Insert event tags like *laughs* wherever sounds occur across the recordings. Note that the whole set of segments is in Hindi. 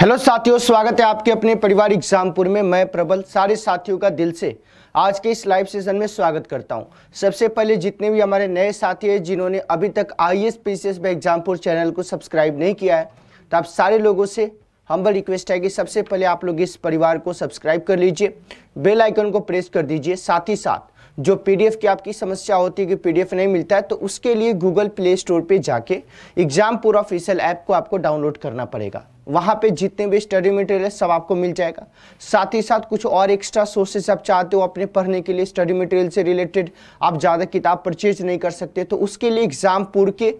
हेलो साथियों स्वागत है आपके अपने परिवार एग्जामपुर में मैं प्रबल सारे साथियों का दिल से आज के इस लाइव सेशन में स्वागत करता हूं सबसे पहले जितने भी हमारे नए साथी हैं जिन्होंने अभी तक I S P C S Exampur channel को सब्सक्राइब नहीं किया है तो आप सारे लोगों से हम्बल रिक्वेस्ट है कि सबसे पहले आप लोग इस परिवार को सब्सक्राइब कर लीजिए बेल आइकन को प्रेस कर दीजिए साथ ही साथ जो पीडीएफ की आपकी समस्या होती है कि पीडीएफ नहीं मिलता है तो उसके लिए गूगल प्ले स्टोर पे जाके एग्जामपुर ऑफिशियल ऐप को आपको डाउनलोड करना पड़ेगा वहाँ पे जितने भी स्टडी मटेरियल सब आपको मिल जाएगा साथ ही साथ कुछ और एक्स्ट्रा सोर्सेज आप चाहते हो अपने पढ़ने के लिए स्टडी मटेरियल से रिलेटेड आप ज़्यादा किताब परचेज नहीं कर सकते तो उसके लिए एग्ज़ामपुर के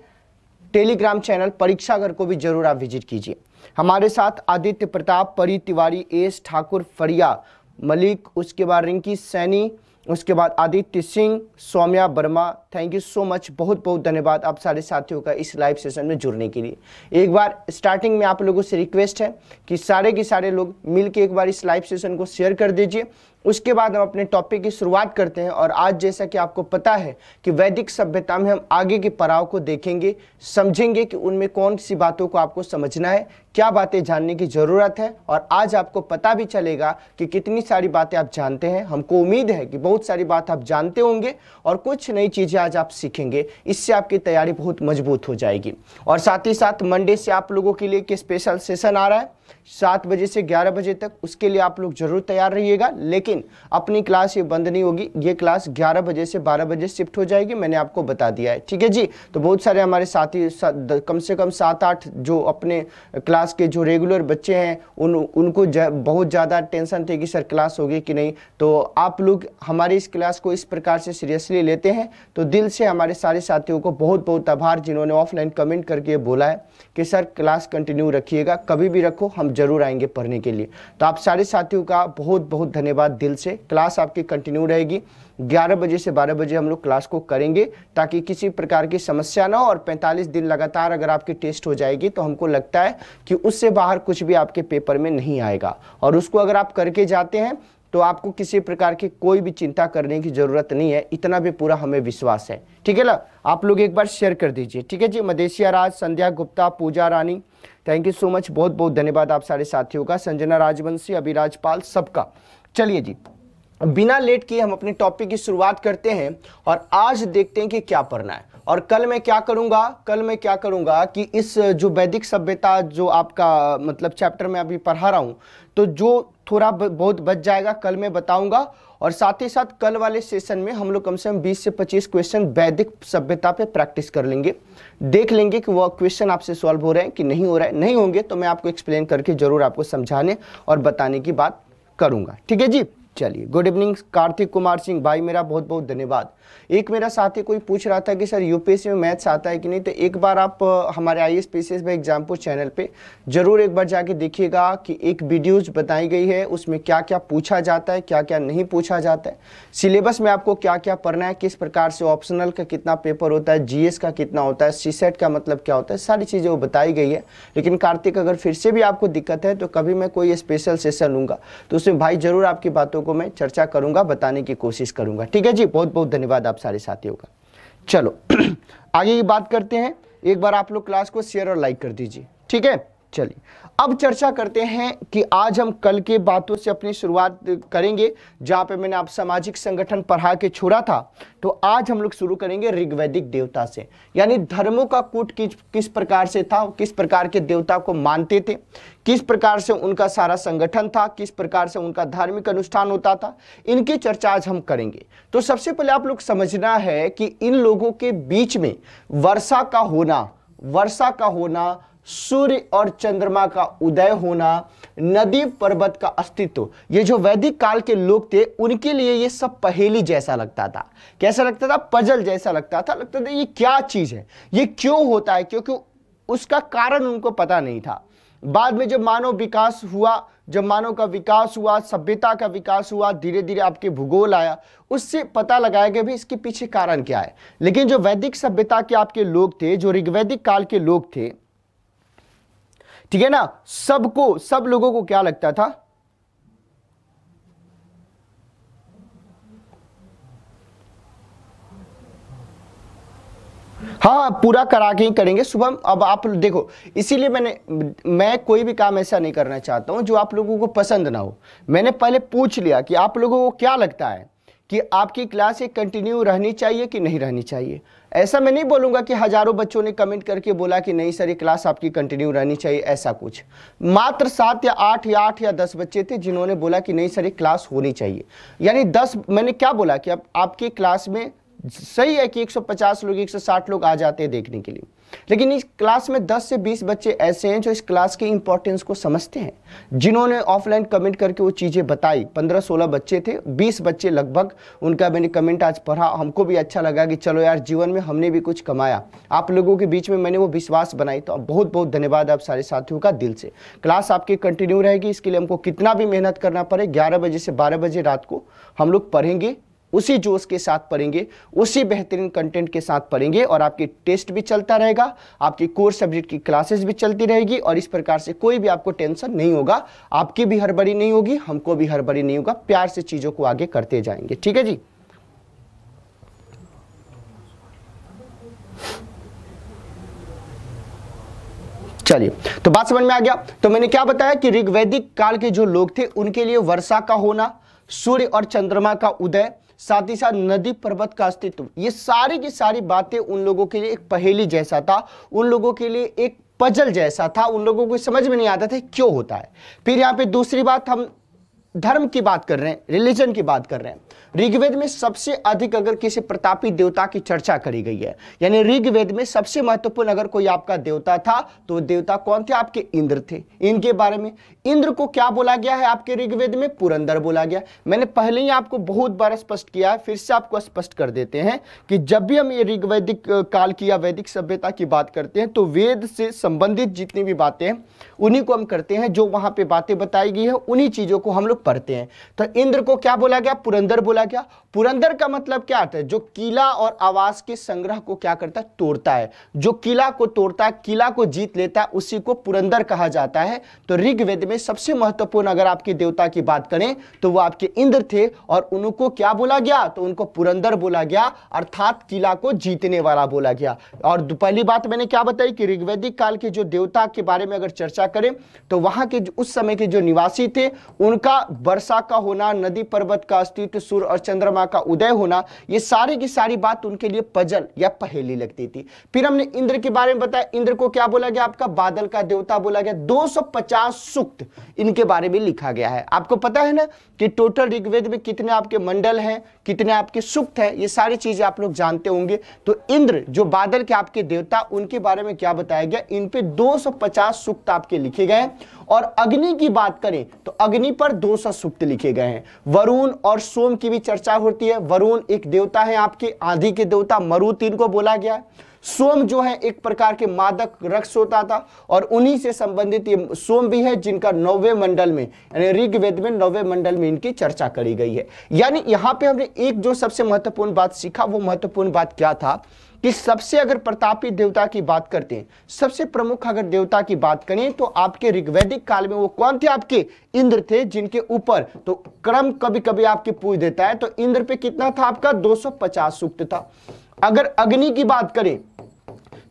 टेलीग्राम चैनल परीक्षा घर को भी जरूर आप विजिट कीजिए हमारे साथ आदित्य प्रताप परी तिवारी एस ठाकुर फरिया मलिक उसके बाद रिंकी सैनी उसके बाद Aditya Singh Saumya Verma thank you so much बहुत बहुत धन्यवाद आप सारे साथियों का इस लाइव सेशन में जुड़ने के लिए एक बार स्टार्टिंग में आप लोगों से रिक्वेस्ट है कि सारे के सारे लोग मिल के एक बार इस लाइव सेशन को शेयर कर दीजिए उसके बाद हम अपने टॉपिक की शुरुआत करते हैं और आज जैसा कि आपको पता है कि वैदिक सभ्यता में हम आगे के पड़ाव को देखेंगे समझेंगे कि उनमें कौन सी बातों को आपको समझना है क्या बातें जानने की ज़रूरत है और आज आपको पता भी चलेगा कि कितनी सारी बातें आप जानते हैं हमको उम्मीद है कि बहुत सारी बात आप जानते होंगे और कुछ नई चीज़ें आज आप सीखेंगे इससे आपकी तैयारी बहुत मजबूत हो जाएगी और साथ ही साथ मंडे से आप लोगों के लिए एक स्पेशल सेशन आ रहा है सात बजे से ग्यारह बजे तक उसके लिए आप लोग जरूर तैयार रहिएगा लेकिन अपनी क्लास ये बंद नहीं होगी ये क्लास ग्यारह बजे से बारह बजे शिफ्ट हो जाएगी मैंने आपको बता दिया है ठीक है जी तो बहुत सारे हमारे साथी सा, कम से कम सात आठ जो अपने क्लास के जो रेगुलर बच्चे हैं उन उनको बहुत ज़्यादा टेंशन थी कि सर क्लास होगी कि नहीं तो आप लोग हमारी इस क्लास को इस प्रकार से सीरियसली लेते हैं तो दिल से हमारे सारे साथियों को बहुत बहुत आभार जिन्होंने ऑफलाइन कमेंट करके बोला है कि सर क्लास कंटिन्यू रखिएगा कभी भी रखो हम जरूर आएंगे पढ़ने के लिए तो आप सारे साथियों का बहुत बहुत धन्यवाद दिल से क्लास आपकी कंटिन्यू रहेगी 11 बजे से 12 बजे हम लोग क्लास को करेंगे ताकि किसी प्रकार की समस्या ना हो और 45 दिन लगातार अगर आपकी टेस्ट हो जाएगी तो हमको लगता है कि उससे बाहर कुछ भी आपके पेपर में नहीं आएगा और उसको अगर आप करके जाते हैं तो आपको किसी प्रकार की कोई भी चिंता करने की ज़रूरत नहीं है इतना भी पूरा हमें विश्वास है ठीक है ना आप लोग एक बार शेयर कर दीजिए ठीक है जी Madeshiya Raj Sandhya Gupta Puja Rani thank you so much बहुत बहुत धन्यवाद आप सारे साथियों का संजना राजवंशी अभिराज पाल सबका चलिए जी बिना लेट किए हम अपने टॉपिक की शुरुआत करते हैं और आज देखते हैं कि क्या पढ़ना है और कल मैं क्या करूंगा कल मैं क्या करूंगा कि इस जो वैदिक सभ्यता जो आपका मतलब चैप्टर में अभी पढ़ा रहा हूं तो जो थोड़ा बहुत बच जाएगा कल मैं बताऊंगा और साथ ही साथ कल वाले सेशन में हम लोग कम से कम 20 से 25 क्वेश्चन वैदिक सभ्यता पे प्रैक्टिस कर लेंगे देख लेंगे कि वह क्वेश्चन आपसे सॉल्व हो रहे हैं कि नहीं हो रहे नहीं होंगे तो मैं आपको एक्सप्लेन करके जरूर आपको समझाने और बताने की बात करूँगा ठीक है जी चलिए गुड इवनिंग कार्तिक कुमार सिंह भाई मेरा बहुत बहुत धन्यवाद एक मेरा साथी कोई पूछ रहा था कि सर यूपीएससी में मैथ्स आता है कि नहीं तो एक बार आप हमारे I S P C channel पे ज़रूर एक बार जाके देखिएगा कि एक वीडियोज बताई गई है उसमें क्या क्या पूछा जाता है क्या क्या नहीं पूछा जाता है सिलेबस में आपको क्या क्या पढ़ना है किस प्रकार से ऑप्शनल का कितना पेपर होता है जी का कितना होता है सी का मतलब क्या होता है सारी चीज़ें वो बताई गई है लेकिन कार्तिक अगर फिर से भी आपको दिक्कत है तो कभी मैं कोई स्पेशल सेशन लूँगा तो उसमें भाई ज़रूर आपकी बातों को मैं चर्चा करूँगा बताने की कोशिश करूँगा ठीक है जी बहुत बहुत धन्यवाद धन्यवाद आप सारे साथियों का चलो *clears throat* आगे की बात करते हैं एक बार आप लोग क्लास को शेयर और लाइक कर दीजिए ठीक है चलिए अब चर्चा करते हैं कि आज हम कल के बातों से अपनी शुरुआत करेंगे जहां पे मैंने आप सामाजिक संगठन पढ़ा के छोड़ा था तो आज हम लोग शुरू करेंगे ऋग्वैदिक देवता से यानी धर्मों का कूट किस किस प्रकार से था किस प्रकार के देवता को मानते थे किस प्रकार से उनका सारा संगठन था किस प्रकार से उनका धार्मिक अनुष्ठान होता था इनकी चर्चा आज हम करेंगे तो सबसे पहले आप लोग समझना है कि इन लोगों के बीच में वर्षा का होना वर्षा का होना सूर्य और चंद्रमा का उदय होना नदी पर्वत का अस्तित्व ये जो वैदिक काल के लोग थे उनके लिए ये सब पहेली जैसा लगता था कैसा लगता था पजल जैसा लगता था लगता था ये क्या चीज़ है ये क्यों होता है क्योंकि उसका कारण उनको पता नहीं था बाद में जब मानव विकास हुआ जब मानव का विकास हुआ सभ्यता का विकास हुआ धीरे धीरे आपके भूगोल आया उससे पता लगाया गया भी इसके पीछे कारण क्या है लेकिन जो वैदिक सभ्यता के आपके लोग थे जो ऋग्वैदिक काल के लोग थे ठीक है ना सबको सब लोगों को क्या लगता था हाँ पूरा करा के ही करेंगे सुबह अब आप देखो इसीलिए मैंने मैं कोई भी काम ऐसा नहीं करना चाहता हूँ जो आप लोगों को पसंद ना हो मैंने पहले पूछ लिया कि आप लोगों को क्या लगता है कि आपकी क्लास ये कंटिन्यू रहनी चाहिए कि नहीं रहनी चाहिए ऐसा मैं नहीं बोलूंगा कि हज़ारों बच्चों ने कमेंट करके बोला कि नहीं सर ये क्लास आपकी कंटिन्यू रहनी चाहिए ऐसा कुछ मात्र सात या आठ या आठ या दस बच्चे थे जिन्होंने बोला कि नहीं सर ये क्लास होनी चाहिए यानी दस मैंने क्या बोला कि अब आपकी क्लास में सही है कि 150 लोग 160 लोग आ जाते हैं देखने के लिए लेकिन इस क्लास में 10 से 20 बच्चे ऐसे हैं जो इस क्लास के इंपॉर्टेंस को समझते हैं जिन्होंने ऑफलाइन कमेंट करके वो चीज़ें बताई 15-16 बच्चे थे 20 बच्चे लगभग उनका मैंने कमेंट आज पढ़ा हमको भी अच्छा लगा कि चलो यार जीवन में हमने भी कुछ कमाया आप लोगों के बीच में मैंने वो विश्वास बनाई तो बहुत बहुत धन्यवाद आप सारे साथियों का दिल से क्लास आपकी कंटिन्यू रहेगी इसके लिए हमको कितना भी मेहनत करना पड़े ग्यारह बजे से बारह बजे रात को हम लोग पढ़ेंगे उसी जोश के साथ पढ़ेंगे उसी बेहतरीन कंटेंट के साथ पढ़ेंगे और आपके टेस्ट भी चलता रहेगा आपकी कोर सब्जेक्ट की क्लासेस भी चलती रहेगी और इस प्रकार से कोई भी आपको टेंशन नहीं होगा आपकी भी हड़बड़ी नहीं होगी हमको भी हड़बड़ी नहीं होगा प्यार से चीज़ों को आगे करते जाएंगे ठीक है जी चलिए तो बात समझ में आ गया तो मैंने क्या बताया कि ऋग्वैदिक काल के जो लोग थे उनके लिए वर्षा का होना सूर्य और चंद्रमा का उदय साथ ही साथ नदी पर्वत का अस्तित्व ये सारी की सारी बातें उन लोगों के लिए एक पहेली जैसा था उन लोगों के लिए एक पजल जैसा था उन लोगों को समझ में नहीं आता था क्यों होता है फिर यहाँ पे दूसरी बात हम धर्म की बात कर रहे हैं रिलीजन की बात कर रहे हैं ऋग्वेद में सबसे अधिक अगर किसी प्रतापी देवता की चर्चा करी गई है यानी ऋग्वेद में सबसे महत्वपूर्ण अगर कोई आपका देवता था तो देवता कौन थे आपके इंद्र थे इनके बारे में इंद्र को क्या बोला गया है आपके ऋग्वेद में पुरंदर बोला गया मैंने पहले ही आपको बहुत बार स्पष्ट किया है फिर से आपको स्पष्ट कर देते हैं कि जब भी हम ये ऋग्वैदिक काल की या वैदिक सभ्यता की बात करते हैं तो वेद से संबंधित जितनी भी बातें हैं उन्हीं को हम करते हैं जो वहां पर बातें बताई गई है उन्हीं चीज़ों को हम लोग पढ़ते हैं तो इंद्र को क्या बोला गया पुरंदर बोला गया पुरंदर का मतलब क्या आता है जो किला और आवास के संग्रह को क्या करता है तोड़ता है जो किला को तोड़ता है किला को जीत लेता है उसी को पुरंदर कहा जाता है तो ऋग्वेद में सबसे महत्वपूर्ण अगर आपके देवता की बात करें तो वो आपके इंद्र थे और उनको क्या बोला गया तो उनको पुरंदर बोला गया अर्थात किला को जीतने वाला बोला गया और पहली बात मैंने क्या बताई कि ऋग्वेदिक काल के जो देवता के बारे में अगर चर्चा करें तो वहां के उस समय के जो निवासी थे उनका वर्षा का होना नदी पर्वत का अस्तित्व सूर्य और चंद्रमा का उदय होना ये सारी की सारी बात उनके लिए पजल या पहेली लगती थी फिर हमने इंद्र के बारे में बताया इंद्र को क्या बोला गया आपका बादल का देवता बोला गया 250 सूक्त इनके बारे में लिखा गया है आपको पता है ना कि टोटल ऋग्वेद में कितने आपके मंडल हैं कितने आपके सूक्त हैं ये सारी चीजें आप लोग जानते होंगे तो इंद्र जो बादल के आपके देवता उनके बारे में क्या बताया गया इन पे 250 सूक्त आपके लिखे गए और अग्नि की बात करें तो अग्नि पर दो सूक्त लिखे गए हैं वरुण और सोम की भी चर्चा होती है वरुण एक देवता है आपके आधी के देवता मरु तीन को बोला गया है सोम जो है एक प्रकार के मादक रक्ष होता था और उन्हीं से संबंधित ये सोम भी है जिनका नौवे मंडल में यानी ऋग्वेद में नौवे मंडल में इनकी चर्चा करी गई है यानी यहाँ पे हमने एक जो सबसे महत्वपूर्ण बात सीखा वो महत्वपूर्ण बात क्या था कि सबसे अगर प्रतापी देवता की बात करते हैं सबसे प्रमुख अगर देवता की बात करें तो आपके ऋग्वैदिक काल में वो कौन थे आपके इंद्र थे जिनके ऊपर तो क्रम कभी कभी आपके पूछ देता है तो इंद्र पे कितना था आपका 250 सूक्त था अगर अग्नि की बात करें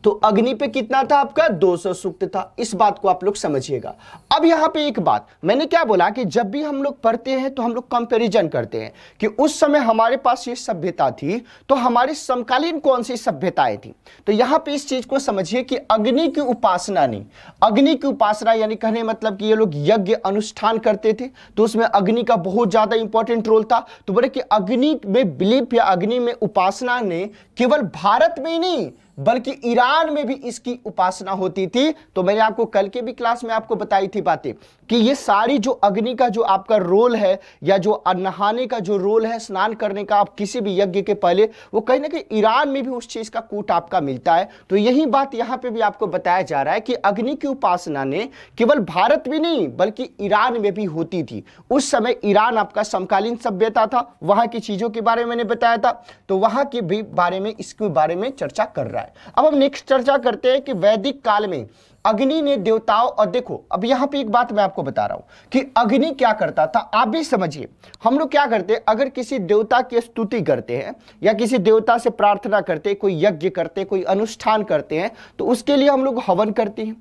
तो अग्नि पे कितना था आपका 200 सूक्त था इस बात को आप लोग समझिएगा अब यहाँ पे एक बात मैंने क्या बोला कि जब भी हम लोग पढ़ते हैं तो हम लोग कंपेरिजन करते हैं कि उस समय हमारे पास ये सभ्यता थी तो हमारी समकालीन कौन सी सभ्यताएं थी तो यहां पे इस चीज को समझिए कि अग्नि की उपासना नहीं अग्नि की उपासना यानी कहने मतलब कि ये लोग यज्ञ अनुष्ठान करते थे तो उसमें अग्नि का बहुत ज्यादा इंपॉर्टेंट रोल था तो बोले कि अग्नि में बिलीप या अग्नि में उपासना ने केवल भारत में ही नहीं बल्कि ईरान में भी इसकी उपासना होती थी तो मैंने आपको कल के भी क्लास में आपको बताई थी बातें कि ये सारी जो अग्नि का जो आपका रोल है या जो नहाने का जो रोल है स्नान करने का आप किसी भी यज्ञ के पहले वो कहीं ना कहीं ईरान में भी उस चीज का कूट आपका मिलता है तो यही बात यहाँ पे भी आपको बताया जा रहा है कि अग्नि की उपासना ने केवल भारत में नहीं बल्कि ईरान में भी होती थी उस समय ईरान आपका समकालीन सभ्यता था वहां की चीजों के बारे में मैंने बताया था तो वहां के भी बारे में इसके बारे में चर्चा कर रहा है है अब हम नेक्स्ट चर्चा करते हैं कि वैदिक काल में अग्नि ने देवताओं और देखो अब यहां पे एक बात मैं आपको बता रहा हूं कि अग्नि क्या करता था आप भी समझिए हम लोग क्या करते हैं अगर किसी देवता की स्तुति करते हैं या किसी देवता से प्रार्थना करते हैं कोई यज्ञ करते हैं कोई अनुष्ठान करते हैं तो उसके लिए हम लोग हवन करते हैं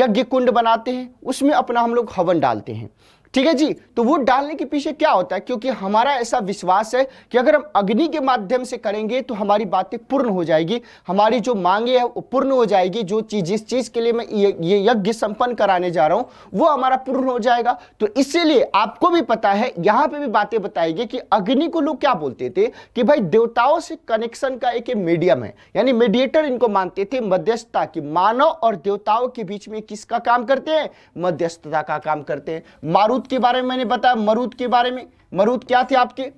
यज्ञ कुंड बनाते हैं उसमें अपना हम लोग हवन डालते हैं ठीक है जी तो वो डालने के पीछे क्या होता है क्योंकि हमारा ऐसा विश्वास है कि अगर हम अग्नि के माध्यम से करेंगे तो हमारी बातें पूर्ण हो जाएगी हमारी जो मांगे हैं वो पूर्ण हो जाएगी जो चीज जिस चीज के लिए मैं ये यज्ञ संपन्न कराने जा रहा हूं वो हमारा पूर्ण हो जाएगा तो इसीलिए आपको भी पता है यहां पर भी बातें बताएगी कि अग्नि को लोग क्या बोलते थे कि भाई देवताओं से कनेक्शन का एक मीडियम है यानी मीडिएटर इनको मानते थे मध्यस्थता की मानव और देवताओं के बीच में किसका काम करते हैं मध्यस्थता का काम करते हैं मारुत के बारे में मैंने बताया मरुद के बारे में मरुद क्या थे आपके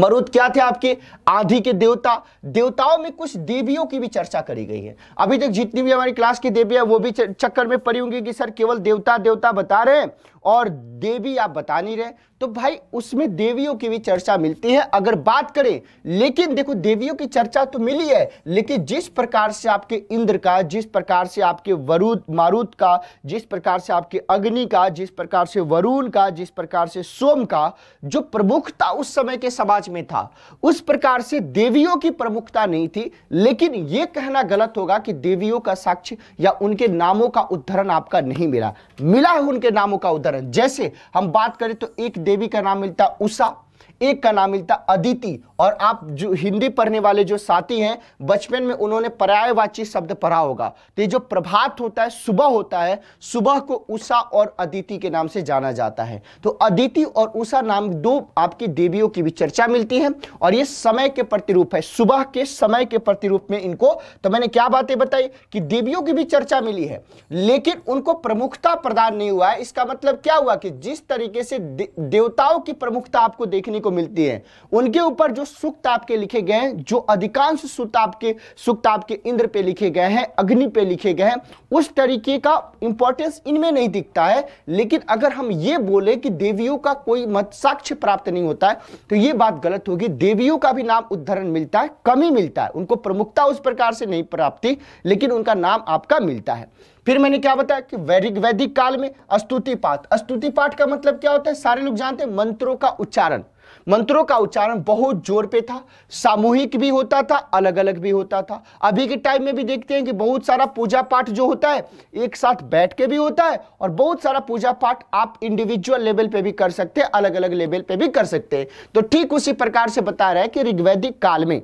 मरुद क्या थे आपके आधी के देवता देवताओं में कुछ देवियों की भी चर्चा करी गई है अभी तक जितनी भी हमारी क्लास की देवियां वो भी चक्कर में पड़ी होंगी कि सर केवल देवता देवता बता रहे हैं और देवी आप बता नहीं रहे तो भाई उसमें देवियों की भी चर्चा मिलती है अगर बात करें लेकिन देखो देवियों की चर्चा तो मिली है लेकिन जिस प्रकार से आपके इंद्र का जिस प्रकार से आपके वरुद मारुद का जिस प्रकार से आपके अग्नि का जिस प्रकार से वरुण का जिस प्रकार से सोम का जो प्रमुखता उस समय के समाज में था उस प्रकार से देवियों की प्रमुखता नहीं थी लेकिन यह कहना गलत होगा कि देवियों का साक्ष्य या उनके नामों का उद्धरण आपका नहीं मिला मिला है उनके नामों का उद्धरण करें जैसे हम बात करें तो एक देवी का नाम मिलता उषा एक का नाम मिलता अदिति और आप जो हिंदी पढ़ने वाले जो साथी हैं बचपन में उन्होंने पर्यायवाची शब्द पढ़ा होगा तो ये जो प्रभात होता है सुबह होता है सुबह को उषा और अदिति के नाम से जाना जाता है तो अदिति और उषा नाम दो आपकी देवियों की भी चर्चा मिलती है और ये समय के प्रतिरूप है सुबह के समय के प्रतिरूप में इनको तो मैंने क्या बातें बताई कि देवियों की भी चर्चा मिली है लेकिन उनको प्रमुखता प्रदान नहीं हुआ है इसका मतलब क्या हुआ कि जिस तरीके से देवताओं की प्रमुखता आपको देखने को मिलती है उनके ऊपर जो सूक्त आपके लिखे गए हैं जो अधिकांश सूक्त आपके सूक्त आपके इंद्र पे लिखे गए हैं अग्नि पे लिखे गए हैं उस तरीके का इंपॉर्टेंस इनमें नहीं दिखता है लेकिन अगर हम ये बोले कि देवियों का कोई मत साक्ष्य प्राप्त नहीं होता है तो ये बात गलत होगी देवियों का भी नाम उद्धरण मिलता है कमी मिलता है उनको प्रमुखता उस प्रकार से नहीं प्राप्ति लेकिन उनका नाम आपका मिलता है फिर मैंने क्या बताया कि वैदिक वैदिक काल में अस्तुति पाठ अस्तुति पाठ का मतलब क्या होता है सारे लोग जानते हैं मंत्रों का उच्चारण मंत्रों का उच्चारण बहुत जोर पे था सामूहिक भी होता था अलग अलग भी होता था अभी के टाइम में भी देखते हैं कि बहुत सारा पूजा पाठ जो होता है एक साथ बैठ के भी होता है और बहुत सारा पूजा पाठ आप इंडिविजुअल लेवल पे भी कर सकते हैं अलग अलग लेवल पे भी कर सकते हैं तो ठीक उसी प्रकार से बता रहा है कि ऋग्वैदिक काल में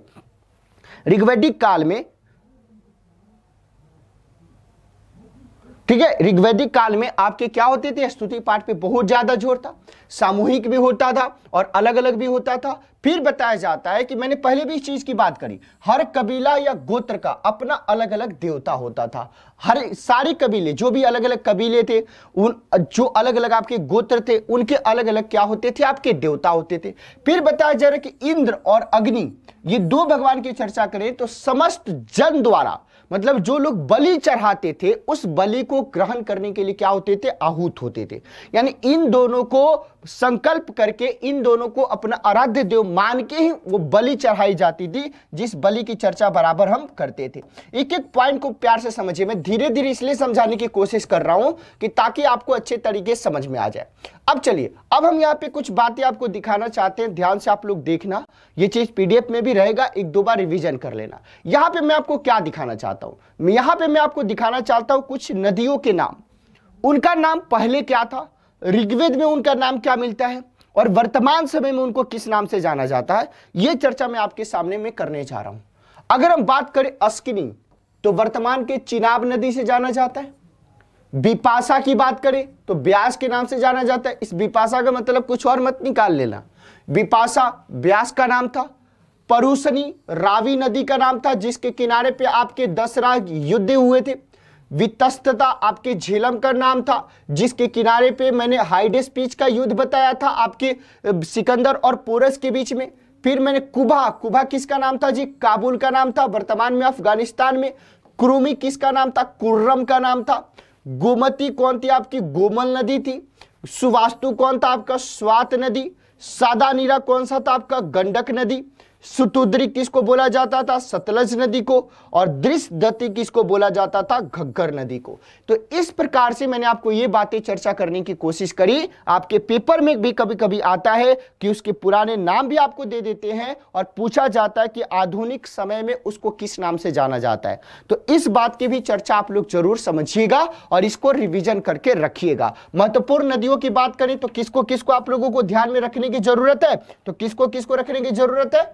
ऋग्वैदिक काल में ठीक है ऋग्वेदिक काल में आपके क्या होते थे स्तुति पाठ पे बहुत ज़्यादा जोर था सामूहिक भी होता था और अलग अलग भी होता था फिर बताया जाता है कि मैंने पहले भी इस चीज़ की बात करी हर कबीला या गोत्र का अपना अलग अलग देवता होता था हर सारे कबीले जो भी अलग अलग कबीले थे उन जो अलग अलग आपके गोत्र थे उनके अलग अलग क्या होते थे आपके देवता होते थे फिर बताया जा रहा है कि इंद्र और अग्नि ये दो भगवान की चर्चा करें तो समस्त जन द्वारा मतलब जो लोग बलि चढ़ाते थे उस बलि को ग्रहण करने के लिए क्या होते थे आहूत होते थे यानी इन दोनों को संकल्प करके इन दोनों को अपना आराध्य देव मान के ही वो बलि चढ़ाई जाती थी जिस बलि की चर्चा बराबर हम करते थे एक एक पॉइंट को प्यार से समझिए मैं धीरे धीरे इसलिए समझाने की कोशिश कर रहा हूं कि ताकि आपको अच्छे तरीके से समझ में आ जाए अब चलिए अब हम यहाँ पे कुछ बातें आपको दिखाना चाहते हैं ध्यान से आप लोग देखना ये चीज पीडीएफ में भी रहेगा एक दो बार रिविजन कर लेना यहाँ पे मैं आपको क्या दिखाना चाहता चाहता हूँ यहां पे मैं आपको दिखाना चाहता हूं कुछ नदियों के नाम उनका नाम पहले क्या था ऋग्वेद में उनका नाम क्या मिलता है और वर्तमान समय में उनको किस नाम से जाना जाता है यह चर्चा मैं आपके सामने में करने जा रहा हूं अगर हम बात करें अस्किनी तो वर्तमान के चिनाब नदी से जाना जाता है बिपाशा की बात करें तो ब्यास के नाम से जाना जाता है इस बिपाशा का मतलब कुछ और मत निकाल लेना बिपाशा ब्यास का नाम था परूसनी रावी नदी का नाम था जिसके किनारे पे आपके दस राग युद्ध हुए थे वितस्तता आपके झेलम का नाम था जिसके किनारे पे मैंने हाइडेस पीच का युद्ध बताया था आपके सिकंदर और पोरस के बीच में फिर मैंने कुबा कुबा किसका नाम था जी काबुल का नाम था वर्तमान में अफगानिस्तान में क्रूमी किसका नाम था कुर्रम का नाम था गोमती कौन थी आपकी गोमल नदी थी सुवास्तु कौन था आपका स्वात नदी सादा नीरा कौन सा था आपका गंडक नदी सुतुद्री किसको बोला जाता था सतलज नदी को और दृश्यदत्ती किसको बोला जाता था घग्गर नदी को तो इस प्रकार से मैंने आपको ये बातें चर्चा करने की कोशिश करी आपके पेपर में भी कभी कभी आता है कि उसके पुराने नाम भी आपको दे देते हैं और पूछा जाता है कि आधुनिक समय में उसको किस नाम से जाना जाता है तो इस बात की भी चर्चा आप लोग जरूर समझिएगा और इसको रिविजन करके रखिएगा महत्वपूर्ण नदियों की बात करें तो किसको किसको आप लोगों को ध्यान में रखने की जरूरत है तो किसको किसको रखने की जरूरत है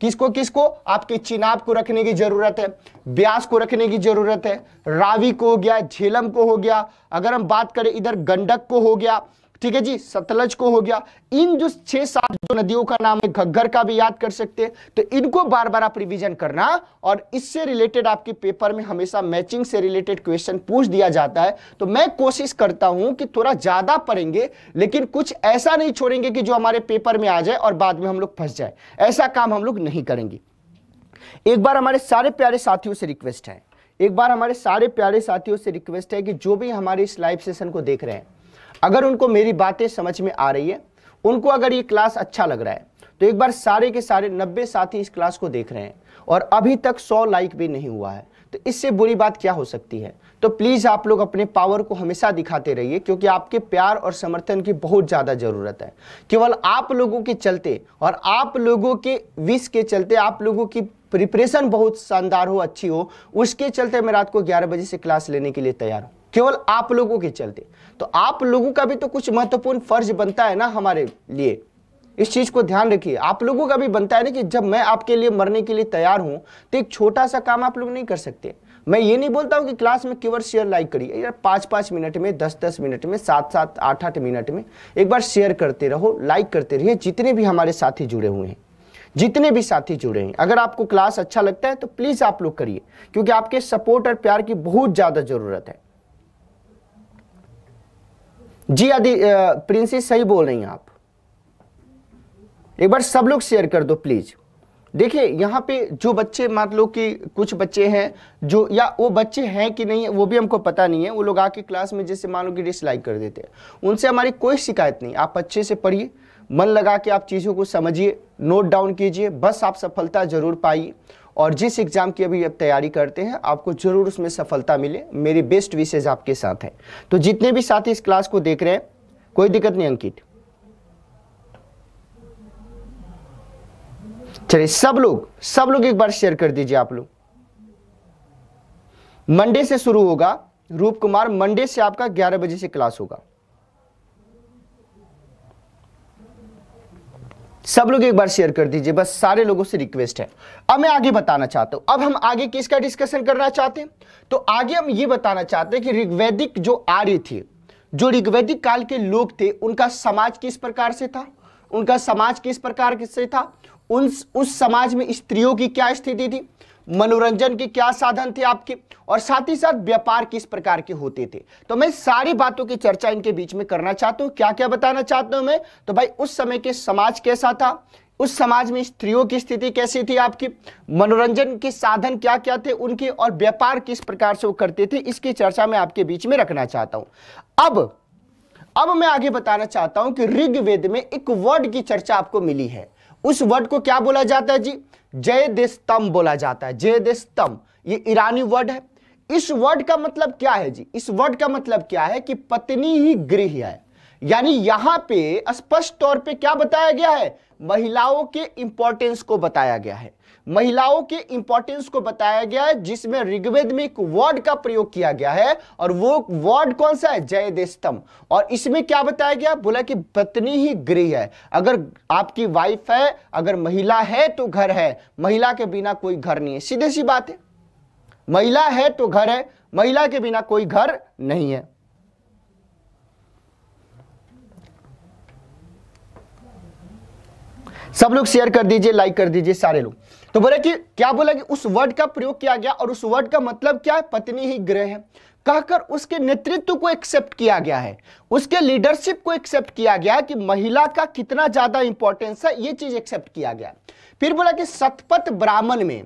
किसको किसको आपके चिनाब को रखने की जरूरत है ब्यास को रखने की जरूरत है रावी को हो गया झेलम को हो गया अगर हम बात करें इधर गंडक को हो गया ठीक है जी सतलज को हो गया इन जो छह सात जो नदियों का नाम है घग्घर का भी याद कर सकते हैं तो इनको बार बार आप रिविजन करना और इससे रिलेटेड आपके पेपर में हमेशा मैचिंग से रिलेटेड क्वेश्चन पूछ दिया जाता है तो मैं कोशिश करता हूं कि थोड़ा ज्यादा पढ़ेंगे लेकिन कुछ ऐसा नहीं छोड़ेंगे कि जो हमारे पेपर में आ जाए और बाद में हम लोग फंस जाए ऐसा काम हम लोग नहीं करेंगे एक बार हमारे सारे प्यारे साथियों से रिक्वेस्ट है एक बार हमारे सारे प्यारे साथियों से रिक्वेस्ट है कि जो भी हमारे इस लाइव सेशन को देख रहे हैं अगर उनको मेरी बातें समझ में आ रही है उनको अगर ये क्लास अच्छा लग रहा है तो एक बार सारे के सारे नब्बे साथी इस क्लास को देख रहे हैं और अभी तक सौ लाइक भी नहीं हुआ है तो इससे बुरी बात क्या हो सकती है तो प्लीज़ आप लोग अपने पावर को हमेशा दिखाते रहिए क्योंकि आपके प्यार और समर्थन की बहुत ज़्यादा ज़रूरत है केवल आप लोगों के चलते और आप लोगों के विश के चलते आप लोगों की प्रिपरेशन बहुत शानदार हो अच्छी हो उसके चलते मैं रात को ग्यारह बजे से क्लास लेने के लिए तैयार हूँ केवल आप लोगों के चलते तो आप लोगों का भी तो कुछ महत्वपूर्ण फर्ज बनता है ना हमारे लिए इस चीज़ को ध्यान रखिए आप लोगों का भी बनता है ना कि जब मैं आपके लिए मरने के लिए तैयार हूं तो एक छोटा सा काम आप लोग नहीं कर सकते मैं ये नहीं बोलता हूं कि क्लास में केवल शेयर लाइक करिए यार पांच पांच मिनट में दस दस मिनट में सात सात आठ आठ मिनट में एक बार शेयर करते रहो लाइक करते रहिए जितने भी हमारे साथी जुड़े हुए हैं जितने भी साथी जुड़े हैं अगर आपको क्लास अच्छा लगता है तो प्लीज़ आप लोग करिए क्योंकि आपके सपोर्ट और प्यार की बहुत ज़्यादा ज़रूरत है जी आदि प्रिंसी सही बोल रही हैं आप एक बार सब लोग शेयर कर दो प्लीज़ देखिए यहाँ पे जो बच्चे मान लो कि कुछ बच्चे हैं जो या वो बच्चे हैं कि नहीं वो भी हमको पता नहीं है वो लोग आके क्लास में जैसे मान लो कि डिसलाइक कर देते हैं उनसे हमारी कोई शिकायत नहीं आप अच्छे से पढ़िए मन लगा के आप चीज़ों को समझिए नोट डाउन कीजिए बस आप सफलता ज़रूर पाइए और जिस एग्ज़ाम की अभी आप तैयारी करते हैं आपको ज़रूर उसमें सफलता मिले मेरी बेस्ट विशेष आपके साथ है तो जितने भी साथी इस क्लास को देख रहे हैं कोई दिक्कत नहीं अंकित चलिए सब लोग सब लोग एक बार शेयर कर दीजिए आप लोग मंडे से शुरू होगा रूप कुमार मंडे से आपका 11 बजे से क्लास होगा सब लोग एक बार शेयर कर दीजिए बस सारे लोगों से रिक्वेस्ट है अब मैं आगे बताना चाहता हूँ अब हम आगे किसका डिस्कशन करना चाहते हैं तो आगे हम ये बताना चाहते हैं कि ऋग्वैदिक जो आर्य थे जो ऋग्वैदिक काल के लोग थे उनका समाज किस प्रकार से था उनका समाज किस प्रकार से था उन उस समाज में स्त्रियों की क्या स्थिति थी मनोरंजन के क्या साधन थे आपके और साथ ही साथ व्यापार किस प्रकार के होते थे तो मैं सारी बातों की चर्चा इनके बीच में करना चाहता हूँ क्या क्या बताना चाहता हूं मैं तो भाई उस समय के समाज कैसा था उस समाज में स्त्रियों की स्थिति कैसी थी आपकी मनोरंजन के साधन क्या क्या थे उनके और व्यापार किस प्रकार से वो करते थे इसकी चर्चा मैं आपके बीच में रखना चाहता हूं अब अब मैं आगे बताना चाहता हूं कि ऋग्वेद में एक वर्ड की चर्चा आपको मिली है उस वर्ड को क्या बोला जाता है जी जय देशतम बोला जाता है जय देशतम ये ईरानी वर्ड है इस वर्ड का मतलब क्या है जी इस वर्ड का मतलब क्या है कि पत्नी ही गृह है यानी यहां पे स्पष्ट तौर पे क्या बताया गया है महिलाओं के इंपॉर्टेंस को बताया गया है महिलाओं के इंपॉर्टेंस को बताया गया है जिसमें ऋग्वेद में एक वर्ड का प्रयोग किया गया है और वो वर्ड कौन सा है जयदेस्तम और इसमें क्या बताया गया बोला कि पत्नी ही गृह है अगर आपकी वाइफ है अगर महिला है तो घर है महिला के बिना कोई घर नहीं है सीधे सी बात है महिला है तो घर है महिला के बिना कोई घर नहीं है सब लोग शेयर कर दीजिए लाइक कर दीजिए सारे लोग तो बोले कि क्या बोला कि उस वर्ड का प्रयोग किया गया और उस वर्ड का मतलब क्या है पत्नी ही ग्रह है कहकर उसके नेतृत्व को एक्सेप्ट किया गया है उसके लीडरशिप को एक्सेप्ट किया गया कि महिला का कितना ज़्यादा इंपॉर्टेंस है यह चीज़ एक्सेप्ट किया गया फिर बोला कि सतपथ ब्राह्मण में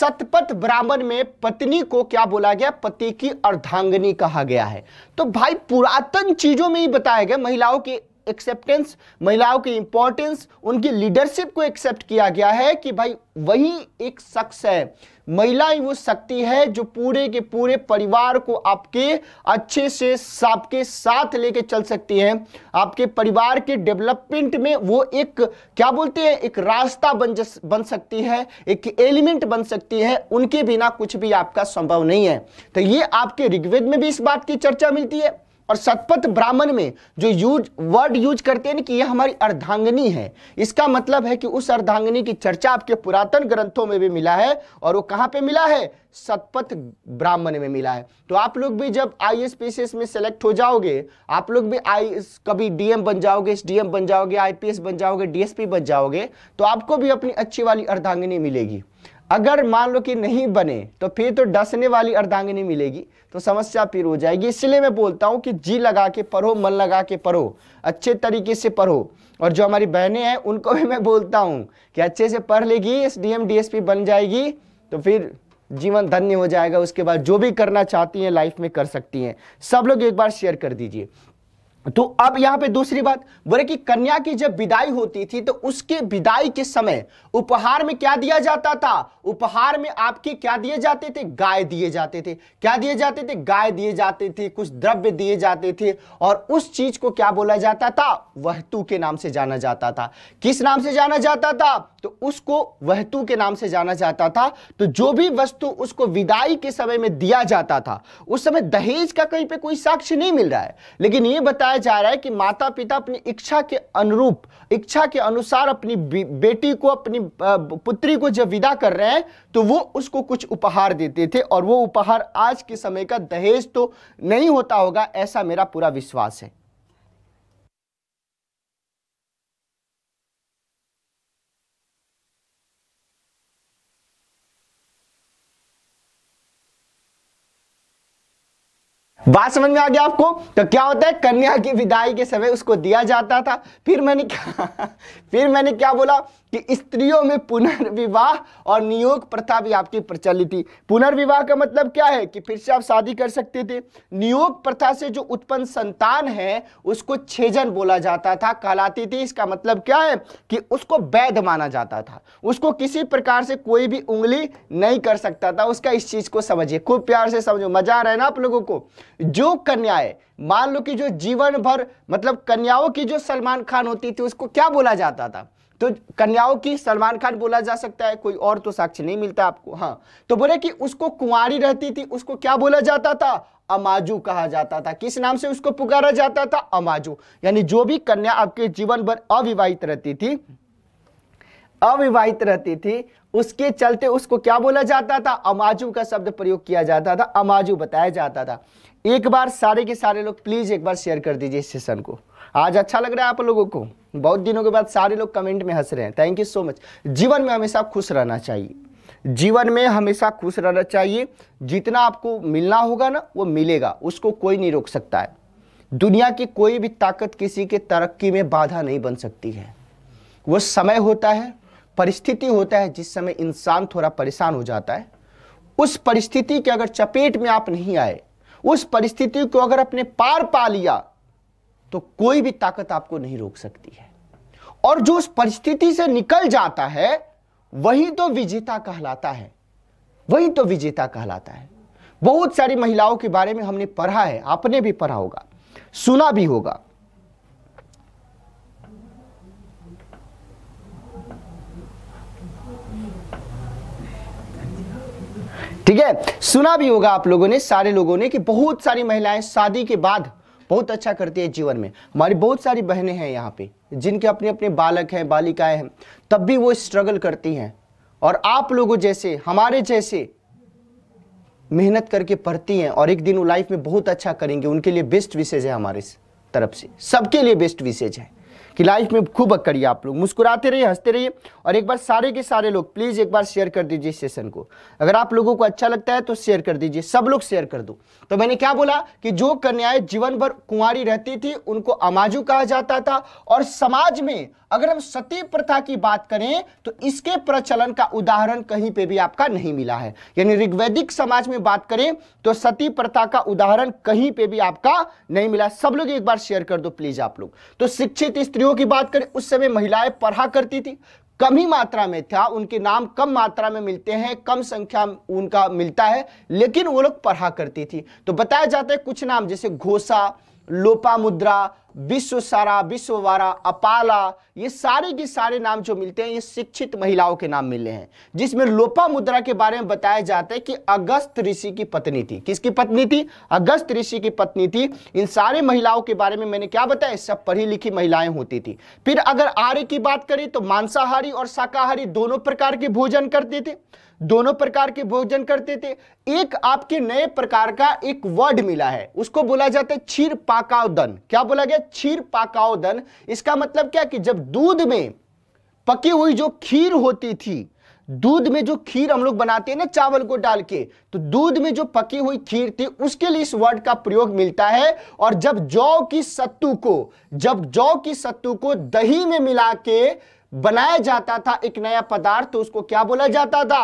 सतपथ ब्राह्मण में पत्नी को क्या बोला गया पति की अर्धांगनी कहा गया है तो भाई पुरातन चीजों में ही बताया गया महिलाओं की एक्सेप्टेंस महिलाओं की इंपॉर्टेंस उनकी लीडरशिप को एक्सेप्ट किया गया है कि भाई वही एक शख्स है महिला ही वो शक्ति है जो पूरे के पूरे परिवार को आपके अच्छे से आपके साथ लेके चल सकती है आपके परिवार के डेवलपमेंट में वो एक क्या बोलते हैं एक रास्ता बन बन सकती है एक एलिमेंट बन सकती है उनके बिना कुछ भी आपका संभव नहीं है तो ये आपके ऋग्वेद में भी इस बात की चर्चा मिलती है और सतपथ ब्राह्मण में जो यूज वर्ड यूज करते हैं कि यह हमारी अर्धांगनी है इसका मतलब है कि उस अर्धांगनी की चर्चा आपके पुरातन ग्रंथों में भी मिला है और वो कहाँ पे मिला है सतपथ ब्राह्मण में मिला है तो आप लोग भी जब आई एस पी एस में सेलेक्ट हो जाओगे आप लोग भी आई कभी डीएम बन जाओगे डीएम बन जाओगे आईपीएस बन जाओगे डीएसपी बन जाओगे तो आपको भी अपनी अच्छी वाली अर्धांगनी मिलेगी अगर मान लो कि नहीं बने तो फिर तो डसने वाली अर्धांगिनी मिलेगी तो समस्या फिर हो जाएगी इसलिए मैं बोलता हूँ कि जी लगा के पढ़ो मन लगा के पढ़ो अच्छे तरीके से पढ़ो और जो हमारी बहनें हैं उनको भी मैं बोलता हूँ कि अच्छे से पढ़ लेगी S D M D S P बन जाएगी तो फिर जीवन धन्य हो जाएगा उसके बाद जो भी करना चाहती हैं लाइफ में कर सकती हैं सब लोग एक बार शेयर कर दीजिए तो अब यहां पे दूसरी बात बोले कि कन्या की जब विदाई होती थी तो उसके विदाई के समय उपहार में क्या दिया जाता था उपहार में आपके क्या दिए जाते थे गाय दिए जाते थे क्या दिए जाते थे गाय दिए जाते थे कुछ द्रव्य दिए जाते थे और उस चीज को क्या बोला जाता था वहतु के नाम से जाना जाता था किस नाम से जाना जाता था तो उसको वहतु के नाम से जाना जाता था तो जो भी वस्तु उसको विदाई के समय में दिया जाता था उस समय दहेज का कहीं पर कोई साक्ष्य नहीं मिल रहा है लेकिन यह बताया बताया जा रहा है कि माता पिता अपनी इच्छा के अनुरूप इच्छा के अनुसार अपनी बेटी को अपनी पुत्री को जब विदा कर रहे हैं तो वो उसको कुछ उपहार देते थे और वो उपहार आज के समय का दहेज तो नहीं होता होगा ऐसा मेरा पूरा विश्वास है बात समझ में आ गया आपको तो क्या होता है कन्या की विदाई के समय उसको दिया जाता था फिर मैंने क्या *laughs* फिर मैंने क्या बोला कि स्त्रियों में पुनर्विवाह और नियोग प्रथा भी आपकी प्रचलित थी पुनर्विवाह का मतलब क्या है कि फिर से आप शादी कर सकते थे नियोग प्रथा से जो उत्पन्न संतान है उसको छेजन बोला जाता था कहलाती थी इसका मतलब क्या है कि उसको वैध माना जाता था उसको किसी प्रकार से कोई भी उंगली नहीं कर सकता था उसका इस चीज को समझिए खूब प्यार से समझो मजा आ रहा है ना आप लोगों को जो कन्याए मान लो कि जो जीवन भर मतलब कन्याओं की जो सलमान खान होती थी उसको क्या बोला जाता था तो कन्याओं की सलमान खान बोला जा सकता है कोई और तो साक्ष्य नहीं मिलता आपको हाँ तो बोले कि उसको कुंवारी रहती थी उसको क्या बोला जाता था अमाजू कहा जाता था किस नाम से उसको पुकारा जाता था अमाजू यानी जो भी कन्या आपके जीवन भर अविवाहित रहती थी अविवाहित रहती थी उसके चलते उसको क्या बोला जाता था अमाजू का शब्द प्रयोग किया जाता था अमाजू बताया जाता था एक बार सारे के सारे लोग प्लीज एक बार शेयर कर दीजिए इस सेशन को आज अच्छा लग रहा है आप लोगों को बहुत दिनों के बाद सारे लोग कमेंट में हंस रहे हैं थैंक यू सो मच जीवन में हमेशा खुश रहना चाहिए जीवन में हमेशा खुश रहना चाहिए जितना आपको मिलना होगा ना वो मिलेगा उसको कोई नहीं रोक सकता है दुनिया की कोई भी ताकत किसी के तरक्की में बाधा नहीं बन सकती है वो समय होता है परिस्थिति होता है जिस समय इंसान थोड़ा परेशान हो जाता है उस परिस्थिति के अगर चपेट में आप नहीं आए उस परिस्थिति को अगर अपने पार पा लिया तो कोई भी ताकत आपको नहीं रोक सकती है और जो उस परिस्थिति से निकल जाता है वही तो विजेता कहलाता है वही तो विजेता कहलाता है बहुत सारी महिलाओं के बारे में हमने पढ़ा है आपने भी पढ़ा होगा सुना भी होगा ठीक है सुना भी होगा आप लोगों ने सारे लोगों ने कि बहुत सारी महिलाएं शादी के बाद बहुत अच्छा करती है जीवन में हमारी बहुत सारी बहनें हैं यहाँ पे जिनके अपने अपने बालक हैं बालिकाएं हैं तब भी वो स्ट्रगल करती हैं और आप लोगों जैसे हमारे जैसे मेहनत करके पढ़ती हैं और एक दिन वो लाइफ में बहुत अच्छा करेंगे उनके लिए बेस्ट विशेज है हमारे तरफ से सबके लिए बेस्ट विशेज है कि लाइफ में खूब करिए आप लोग मुस्कुराते रहिए हंसते रहिए और एक बार सारे के सारे लोग प्लीज़ एक बार शेयर कर दीजिए सेशन को अगर आप लोगों को अच्छा लगता है तो शेयर कर दीजिए सब लोग शेयर कर दो तो मैंने क्या बोला कि जो कन्याएं जीवन भर कुंवारी रहती थी उनको अमाजू कहा जाता था और समाज में अगर हम सती प्रथा की बात करें तो इसके प्रचलन का उदाहरण कहीं पे भी आपका नहीं मिला है यानी ऋग्वैदिक समाज में बात करें तो सती प्रथा का उदाहरण कहीं पे भी आपका नहीं मिला सब लोग एक बार शेयर कर दो प्लीज आप लोग तो शिक्षित स्त्रियों की बात करें उस समय महिलाएं पढ़ा करती थी कम ही मात्रा में था उनके नाम कम मात्रा में मिलते हैं कम संख्या उनका मिलता है लेकिन वो लोग पढ़ा करती थी तो बताया जाता है कुछ नाम जैसे घोषा लोपा मुद्रा विश्व सारा विश्ववारा अपाला ये सारे के सारे नाम जो मिलते हैं ये शिक्षित महिलाओं के नाम मिले हैं जिसमें लोपा मुद्रा के बारे में बताया जाता है कि अगस्त ऋषि की पत्नी थी किसकी पत्नी थी अगस्त ऋषि की पत्नी थी इन सारे महिलाओं के बारे में मैंने क्या बताया सब पढ़ी लिखी महिलाएं होती थी फिर अगर आर्य की बात करें तो मांसाहारी और शाकाहारी दोनों प्रकार के भोजन करते थे दोनों प्रकार के भोजन करते थे एक आपके नए प्रकार का एक वर्ड मिला है उसको बोला जाता है क्षीर पाकावदन क्या बोला गया क्षीर पाकावदन इसका मतलब क्या कि जब दूध में पकी हुई जो खीर होती थी दूध में जो खीर हम लोग बनाते हैं ना चावल को डाल के तो दूध में जो पकी हुई खीर थी उसके लिए इस वर्ड का प्रयोग मिलता है और जब जौ की सत्तू को जब जौ की सत्तू को दही में मिला के बनाया जाता था एक नया पदार्थ तो उसको क्या बोला जाता था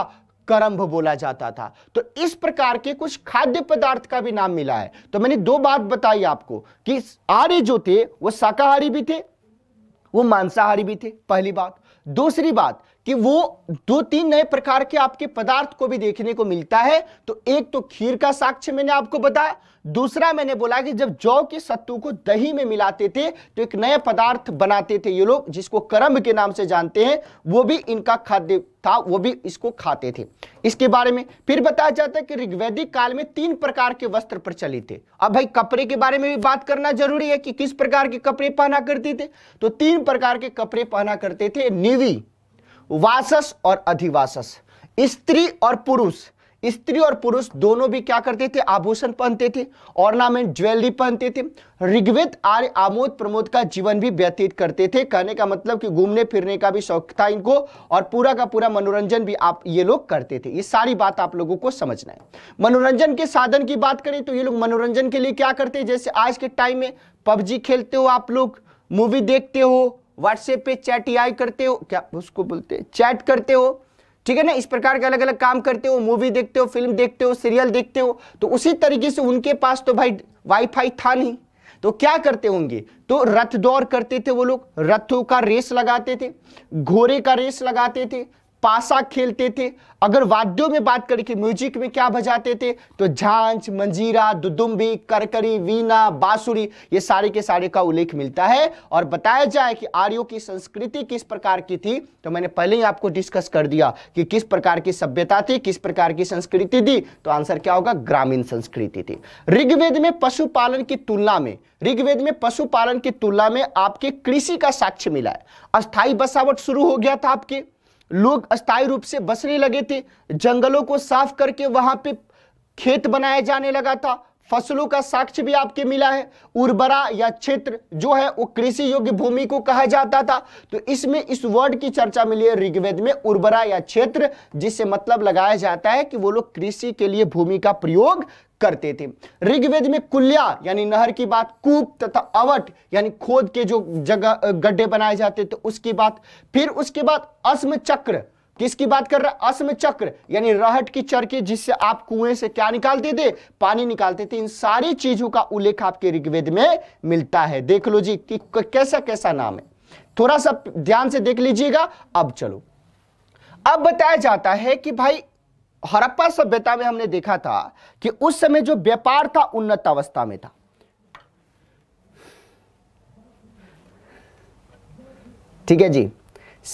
करम्भ बोला जाता था तो इस प्रकार के कुछ खाद्य पदार्थ का भी नाम मिला है तो मैंने दो बात बताई आपको कि आर्य जो थे वो शाकाहारी भी थे वो मांसाहारी भी थे पहली बात दूसरी बात कि वो दो तीन नए प्रकार के आपके पदार्थ को भी देखने को मिलता है तो एक तो खीर का साक्ष्य मैंने आपको बताया दूसरा मैंने बोला कि जब जौ के सत्तू को दही में मिलाते थे तो एक नए पदार्थ बनाते थे ये लोग जिसको करम के नाम से जानते हैं वो भी इनका खाद्य था वो भी इसको खाते थे इसके बारे में फिर बताया जाता है कि ऋग्वेदिक काल में तीन प्रकार के वस्त्र प्रचलित थे अब भाई कपड़े के बारे में भी बात करना जरूरी है कि किस प्रकार के कपड़े पहना करते थे तो तीन प्रकार के कपड़े पहना करते थे निवी वासस और अधिवासस स्त्री और पुरुष स्त्री और पुरुष दोनों भी क्या करते थे आभूषण पहनते थे ऑर्नामेंट ज्वेलरी पहनते थे ऋग्वेद आर्य आमोद प्रमोद का जीवन भी व्यतीत करते थे कहने का मतलब कि घूमने फिरने का भी शौक था इनको और पूरा का पूरा मनोरंजन भी आप ये लोग करते थे ये सारी बात आप लोगों को समझना है मनोरंजन के साधन की बात करें तो ये लोग मनोरंजन के लिए क्या करते जैसे आज के टाइम में पबजी खेलते हो आप लोग मूवी देखते हो व्हाट्सएप पे चैट आई करते हो क्या उसको बोलते हैं चैट करते हो ठीक है ना इस प्रकार के अलग अलग काम करते हो मूवी देखते हो फिल्म देखते हो सीरियल देखते हो तो उसी तरीके से उनके पास तो भाई वाईफाई था नहीं तो क्या करते होंगे तो रथ दौड़ करते थे वो लोग रथों का रेस लगाते थे घोड़े का रेस लगाते थे पासा खेलते थे अगर वाद्यों में बात करें कि म्यूजिक में क्या बजाते थे तो झांझ मंजीरा दुदुम्बी करकरी वीणा बांसुरी ये सारे के सारे का उल्लेख मिलता है और बताया जाए कि आर्यों की संस्कृति किस प्रकार की थी तो मैंने पहले ही आपको डिस्कस कर दिया कि किस प्रकार की सभ्यता थी किस प्रकार की संस्कृति थी तो आंसर क्या होगा ग्रामीण संस्कृति थी ऋग्वेद में पशुपालन की तुलना में ऋग्वेद में पशुपालन की तुलना में आपके कृषि का साक्ष्य मिला है अस्थायी बसावट शुरू हो गया था आपके लोग अस्थायी रूप से बसने लगे थे जंगलों को साफ करके वहां पे खेत बनाया जाने लगा था फसलों का साक्ष्य भी आपके मिला है उर्वरा या क्षेत्र जो है वो कृषि योग्य भूमि को कहा जाता था तो इसमें इस वर्ड की चर्चा मिली है ऋग्वेद में उर्वरा या क्षेत्र जिससे मतलब लगाया जाता है कि वो लोग कृषि के लिए भूमि का प्रयोग करते थे ऋग्वेद में कुल्या यानी नहर की बात कूप तथा अवट यानी खोद के जो जगह गड्ढे बनाए जाते थे तो उसकी बात फिर उसके बाद अस्म चक्र किसकी बात कर रहा है असम चक्र यानी रहट की चरखी जिससे आप कुएं से क्या निकालते थे पानी निकालते थे इन सारी चीजों का उल्लेख आपके ऋग्वेद में मिलता है देख लो जी कि कैसा कैसा नाम है थोड़ा सा ध्यान से देख लीजिएगा अब चलो अब बताया जाता है कि भाई हड़प्पा सभ्यता में हमने देखा था कि उस समय जो व्यापार था उन्नत अवस्था में था ठीक है जी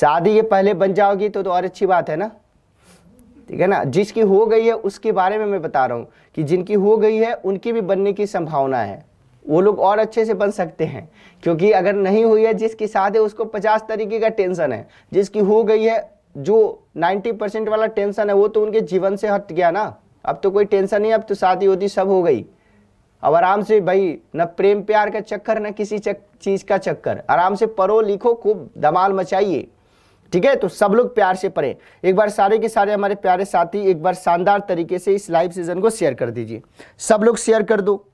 शादी के पहले बन जाओगी तो, तो और अच्छी बात है ना ठीक है ना जिसकी हो गई है उसके बारे में मैं बता रहा हूँ कि जिनकी हो गई है उनकी भी बनने की संभावना है वो लोग और अच्छे से बन सकते हैं क्योंकि अगर नहीं हुई है जिसकी शादी उसको पचास तरीके का टेंशन है जिसकी हो गई है जो नाइन्टी परसेंट वाला टेंशन है वो तो उनके जीवन से हट गया ना अब तो कोई टेंशन नहीं अब तो शादी होती सब हो गई अब आराम से भाई न प्रेम प्यार का चक्कर न किसी चक, चीज़ का चक्कर आराम से पढ़ो लिखो खूब धमाल मचाइए ठीक है तो सब लोग प्यार से पढ़ें एक बार सारे के सारे हमारे प्यारे साथी एक बार शानदार तरीके से इस लाइव सीजन को शेयर कर दीजिए सब लोग शेयर कर दो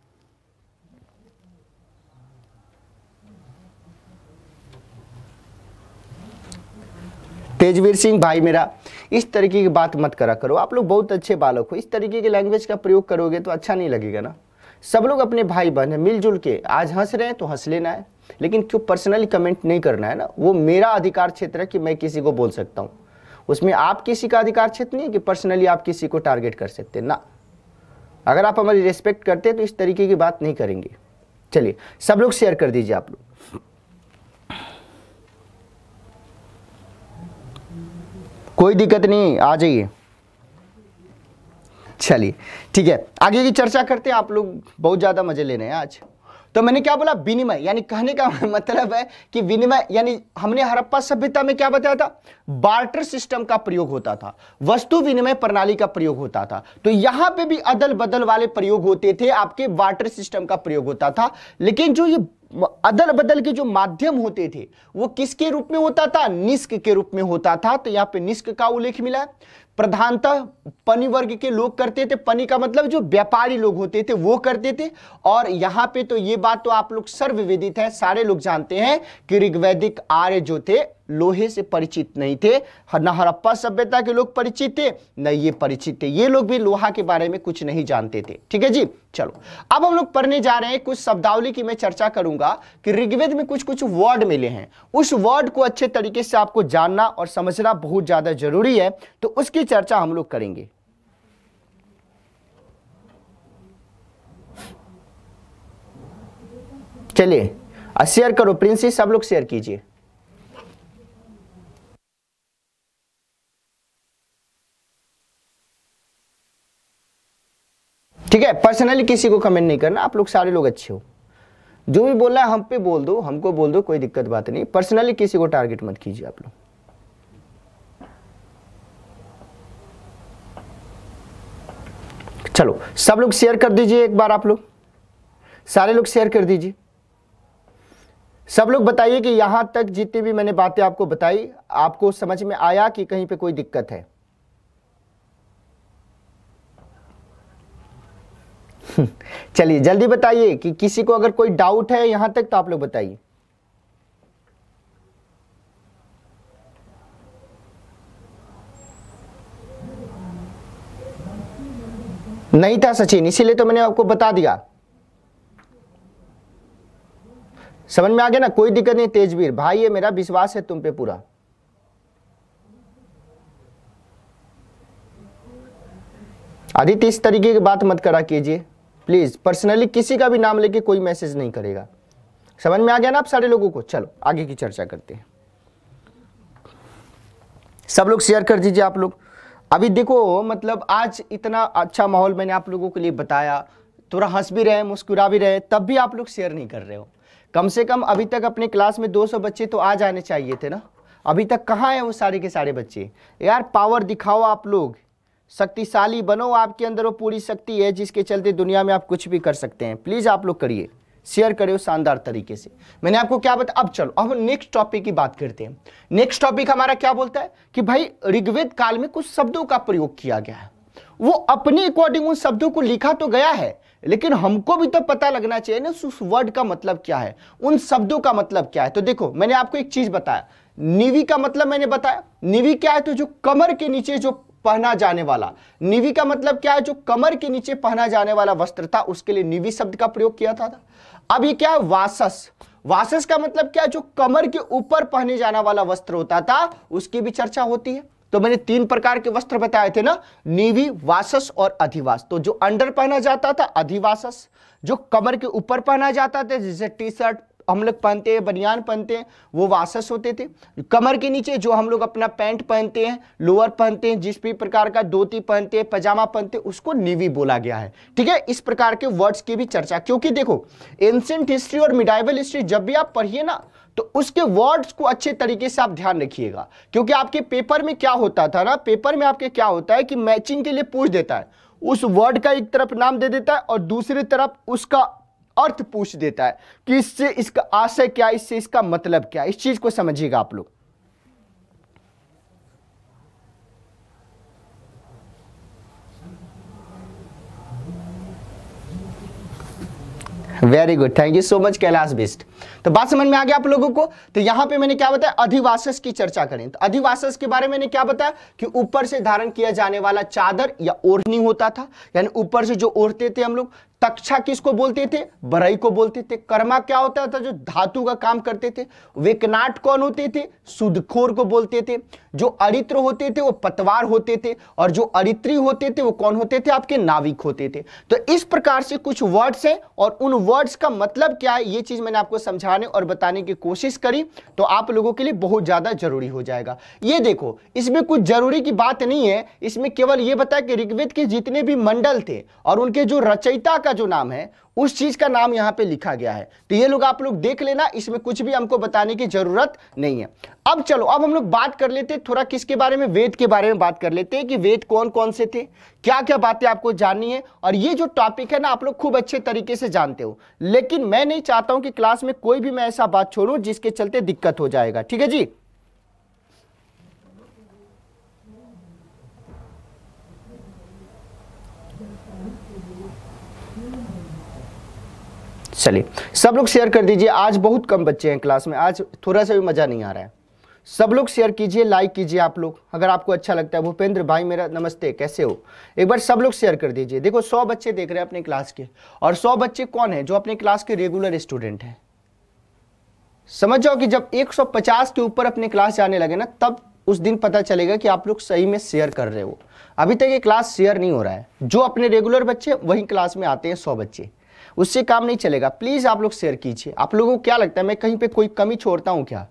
तेजवीर सिंह भाई मेरा इस तरीके की बात मत करा करो आप लोग बहुत अच्छे बालक हो इस तरीके की लैंग्वेज का प्रयोग करोगे तो अच्छा नहीं लगेगा ना सब लोग अपने भाई बहन हैं मिलजुल के आज हंस रहे हैं तो हंस लेना है लेकिन क्यों पर्सनली कमेंट नहीं करना है ना वो मेरा अधिकार क्षेत्र है कि मैं किसी को बोल सकता हूँ उसमें आप किसी का अधिकार क्षेत्र नहीं है कि पर्सनली आप किसी को टारगेट कर सकते ना अगर आप हमारी रिस्पेक्ट करते हैं तो इस तरीके की बात नहीं करेंगे चलिए सब लोग शेयर कर दीजिए आप लोग कोई दिक्कत नहीं आ जाइए चलिए ठीक है आगे की चर्चा करते हैं आप लोग बहुत ज़्यादा मज़े लेने हैं आज तो मैंने क्या बोला विनिमय यानी कहने का *laughs* मतलब है कि विनिमय यानी हमने हरप्पा सभ्यता में क्या बताया था बार्टर सिस्टम का प्रयोग होता था वस्तु विनिमय प्रणाली का प्रयोग होता था तो यहां पे भी अदल बदल वाले प्रयोग होते थे आपके बार्टर सिस्टम का प्रयोग होता था लेकिन जो ये अदल बदल के जो माध्यम होते थे वो किसके रूप में होता था निष्क के रूप में होता था तो यहाँ पे निष्क का उल्लेख मिला प्रधानतः पनी वर्ग के लोग करते थे पनी का मतलब जो व्यापारी लोग होते थे वो करते थे और यहाँ पे तो ये बात तो आप लोग सर्वविदित है सारे लोग जानते हैं कि ऋग्वैदिक आर्य जो थे लोहे से परिचित नहीं थे न हड़प्पा सभ्यता के लोग परिचित थे न ये परिचित थे ये लोग भी लोहा के बारे में कुछ नहीं जानते थे ठीक है जी चलो अब हम लोग पढ़ने जा रहे हैं कुछ शब्दावली की मैं चर्चा करूंगा कि ऋग्वेद में कुछ कुछ वर्ड मिले हैं उस वर्ड को अच्छे तरीके से आपको जानना और समझना बहुत ज्यादा जरूरी है तो उसकी चर्चा हम लोग करेंगे चलिए शेयर करो प्रिंस सब लोग शेयर कीजिए है पर्सनली किसी को कमेंट नहीं करना आप लोग सारे लोग अच्छे हो जो भी बोल रहा है हम पे बोल दो हमको बोल दो कोई दिक्कत बात नहीं पर्सनली किसी को टारगेट मत कीजिए आप लोग चलो सब लोग शेयर कर दीजिए एक बार आप लोग सारे लोग शेयर कर दीजिए सब लोग बताइए कि यहां तक जितनी भी मैंने बातें आपको बताई आपको समझ में आया कि कहीं पे कोई दिक्कत है *laughs* चलिए जल्दी बताइए कि किसी को अगर कोई डाउट है यहां तक तो आप लोग बताइए नहीं था सचिन इसीलिए तो मैंने आपको बता दिया समझ में आ गया ना कोई दिक्कत नहीं तेजवीर भाई ये मेरा विश्वास है तुम पे पूरा आदित्य इस तरीके की बात मत करा कीजिए प्लीज़ पर्सनली किसी का भी नाम लेके कोई मैसेज नहीं करेगा समझ में आ गया ना आप सारे लोगों को चलो आगे की चर्चा करते हैं सब लोग शेयर कर दीजिए आप लोग अभी देखो मतलब आज इतना अच्छा माहौल मैंने आप लोगों के लिए बताया थोड़ा हंस भी रहे मुस्कुरा भी रहे तब भी आप लोग शेयर नहीं कर रहे हो कम से कम अभी तक अपने क्लास में 200 बच्चे तो आज आने चाहिए थे ना अभी तक कहाँ हैं वो सारे के सारे बच्चे यार पावर दिखाओ आप लोग शक्तिशाली बनो आपके अंदर वो पूरी शक्ति है जिसके चलते दुनिया में आप कुछ भी कर सकते हैं प्लीज़ आप लोग करिए शेयर करें शानदार तरीके से मैंने आपको क्या बताया अब चलो अब नेक्स्ट टॉपिक की बात करते हैं नेक्स्ट टॉपिक हमारा क्या बोलता है कि भाई ऋग्वेद काल में कुछ शब्दों का प्रयोग किया गया है वो अपने अकॉर्डिंग उन शब्दों को लिखा तो गया है लेकिन हमको भी तो पता लगना चाहिए ना उस वर्ड का मतलब क्या है उन शब्दों का मतलब क्या है तो देखो मैंने आपको एक चीज बताया निवी का मतलब मैंने बताया निवी क्या है तो जो कमर के नीचे जो पहना जाने वाला निवी का मतलब क्या है जो कमर के नीचे पहना जाने वाला वस्त्र था उसके लिए निवी शब्द का प्रयोग किया था अब ये क्या है वासस वासस का मतलब क्या जो कमर के ऊपर पहने जाने वाला वस्त्र होता था उसकी भी चर्चा होती है तो मैंने तीन प्रकार के वस्त्र बताए थे ना नीवी वासस और अधिवास तो जो अंडर पहना जाता था अधिवासस जो कमर के ऊपर पहना जाता था जैसे टी शर्ट हम लोग पहनते हैं बनियान पहनते हैं वो वासस होते थे कमर के नीचे जो हम लोग अपना पैंट पहनते हैं लोअर पहनते हैं जिस भी प्रकार का धोती पहनते हैं पजामा पहनते हैं उसको नीवी बोला गया है ठीक है इस प्रकार के वर्ड्स की भी चर्चा क्योंकि देखो एंशेंट हिस्ट्री और मिडाइवल हिस्ट्री जब भी आप पढ़िए ना तो उसके वर्ड्स को अच्छे तरीके से आप ध्यान रखिएगा क्योंकि आपके पेपर में क्या होता था ना पेपर में आपके क्या होता है कि मैचिंग के लिए पूछ देता है उस वर्ड का एक तरफ नाम दे देता है और दूसरी तरफ उसका अर्थ पूछ देता है कि इससे इसका आशय क्या इससे इसका मतलब क्या इस चीज को समझिएगा आप लोग very good thank you so much Kailash Bist तो बात समझ में आ गया आप लोगों को तो यहां पे मैंने क्या बताया अधिवासस की चर्चा करें तो अधिवासस के बारे में मैंने क्या बताया कि ऊपर से धारण किया जाने वाला चादर या ओढ़नी होता था यानी ऊपर से जो ओढ़ते थे हम लोग तक्षा किसको बोलते थे बरई को बोलते थे कर्मा क्या होता था जो धातु का काम करते थे वेकनाट कौन होते थे सुदखोर को बोलते थे जो अरित्र होते थे वो पतवार होते थे और जो अरित्री होते थे वो कौन होते थे आपके नाविक होते थे तो इस प्रकार से कुछ वर्ड्स हैं और उन वर्ड्स का मतलब क्या है ये चीज मैंने आपको समझा समझाने और बताने की कोशिश करी तो आप लोगों के लिए बहुत ज़्यादा जरूरी हो जाएगा ये देखो इसमें कुछ जरूरी की बात नहीं है इसमें केवल ये बताया कि ऋग्वेद के जितने भी मंडल थे और उनके जो रचयिता का जो नाम है उस चीज का नाम यहां पे लिखा गया है तो ये लोग आप लोग देख लेना इसमें कुछ भी हमको बताने की जरूरत नहीं है अब चलो अब हम लोग बात कर लेते हैं थोड़ा किसके बारे में वेद के बारे में बात कर लेते हैं कि वेद कौन कौन से थे क्या क्या बातें आपको जाननी है और ये जो टॉपिक है ना आप लोग खूब अच्छे तरीके से जानते हो लेकिन मैं नहीं चाहता हूं कि क्लास में कोई भी मैं ऐसा बात छोड़ू जिसके चलते दिक्कत हो जाएगा ठीक है जी चलिए सब लोग शेयर कर दीजिए आज बहुत कम बच्चे हैं क्लास में आज थोड़ा सा भी मज़ा नहीं आ रहा है सब लोग शेयर कीजिए लाइक कीजिए आप लोग अगर आपको अच्छा लगता है भूपेंद्र भाई मेरा नमस्ते कैसे हो एक बार सब लोग शेयर कर दीजिए देखो सौ बच्चे देख रहे हैं अपने क्लास के और सौ बच्चे कौन है जो अपने क्लास के रेगुलर स्टूडेंट हैं समझ जाओ कि जब 150 के ऊपर अपने क्लास जाने लगे ना तब उस दिन पता चलेगा कि आप लोग सही में शेयर कर रहे हो अभी तक ये क्लास शेयर नहीं हो रहा है जो अपने रेगुलर बच्चे वही क्लास में आते हैं सौ बच्चे उससे काम नहीं चलेगा प्लीज़ आप लोग शेयर कीजिए आप लोगों को क्या लगता है मैं कहीं पे कोई कमी छोड़ता हूँ क्या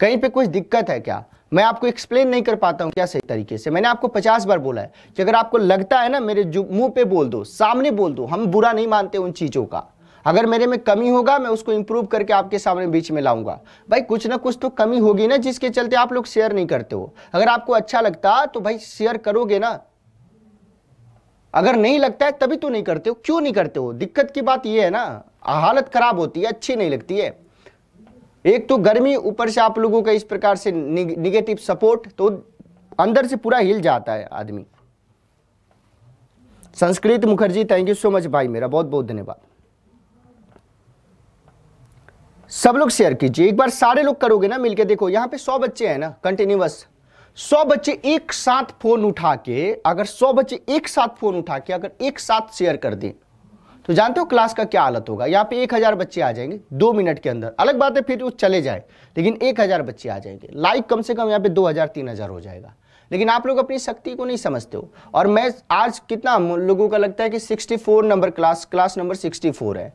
कहीं पे कुछ दिक्कत है क्या मैं आपको एक्सप्लेन नहीं कर पाता हूँ क्या सही तरीके से मैंने आपको पचास बार बोला है कि अगर आपको लगता है ना मेरे मुंह पे बोल दो सामने बोल दो हम बुरा नहीं मानते उन चीज़ों का अगर मेरे में कमी होगा मैं उसको इम्प्रूव करके आपके सामने बीच में लाऊंगा भाई कुछ ना कुछ तो कमी होगी ना जिसके चलते आप लोग शेयर नहीं करते हो अगर आपको अच्छा लगता तो भाई शेयर करोगे ना अगर नहीं लगता है तभी तो नहीं करते हो क्यों नहीं करते हो दिक्कत की बात यह है ना हालत खराब होती है अच्छी नहीं लगती है एक तो गर्मी ऊपर से आप लोगों का इस प्रकार से निगेटिव सपोर्ट तो अंदर से पूरा हिल जाता है आदमी Sanskrit Mukherjee thank you so much भाई मेरा बहुत बहुत धन्यवाद सब लोग शेयर कीजिए एक बार सारे लोग करोगे ना मिलके देखो यहां पे सौ बच्चे हैं ना कंटिन्यूस सौ बच्चे एक साथ फोन उठा के अगर सौ बच्चे एक साथ फोन उठा के अगर एक साथ शेयर कर दें तो जानते हो क्लास का क्या हालत होगा यहाँ पे एक हज़ार बच्चे आ जाएंगे दो मिनट के अंदर अलग बात है फिर वो चले जाए लेकिन एक हज़ार बच्चे आ जाएंगे लाइक कम से कम यहाँ पे दो हज़ार तीन हज़ार हो जाएगा लेकिन आप लोग अपनी शक्ति को नहीं समझते हो और मैं आज कितना लोगों का लगता है कि sixty four number class class number sixty four है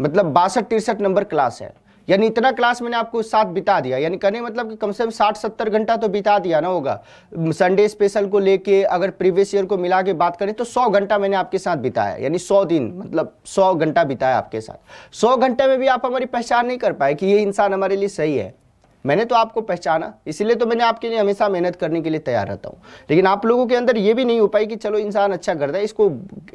मतलब बासठ तिरसठ नंबर क्लास है यानी इतना क्लास मैंने आपको साथ बिता दिया यानी कहने मतलब कि कम से कम साठ सत्तर घंटा तो बिता दिया ना होगा संडे स्पेशल को लेके अगर प्रीवियस ईयर को मिला के बात करें तो सौ घंटा मैंने आपके साथ बिताया यानी सौ दिन मतलब सौ घंटा बिताया आपके साथ सौ घंटे में भी आप हमारी पहचान नहीं कर पाए कि ये इंसान हमारे लिए सही है मैंने तो आपको पहचाना इसलिए तो मैंने आपके लिए हमेशा मेहनत करने के लिए तैयार रहता हूँ लेकिन आप लोगों के अंदर ये भी नहीं हो पाई कि चलो इंसान अच्छा कर दे इसको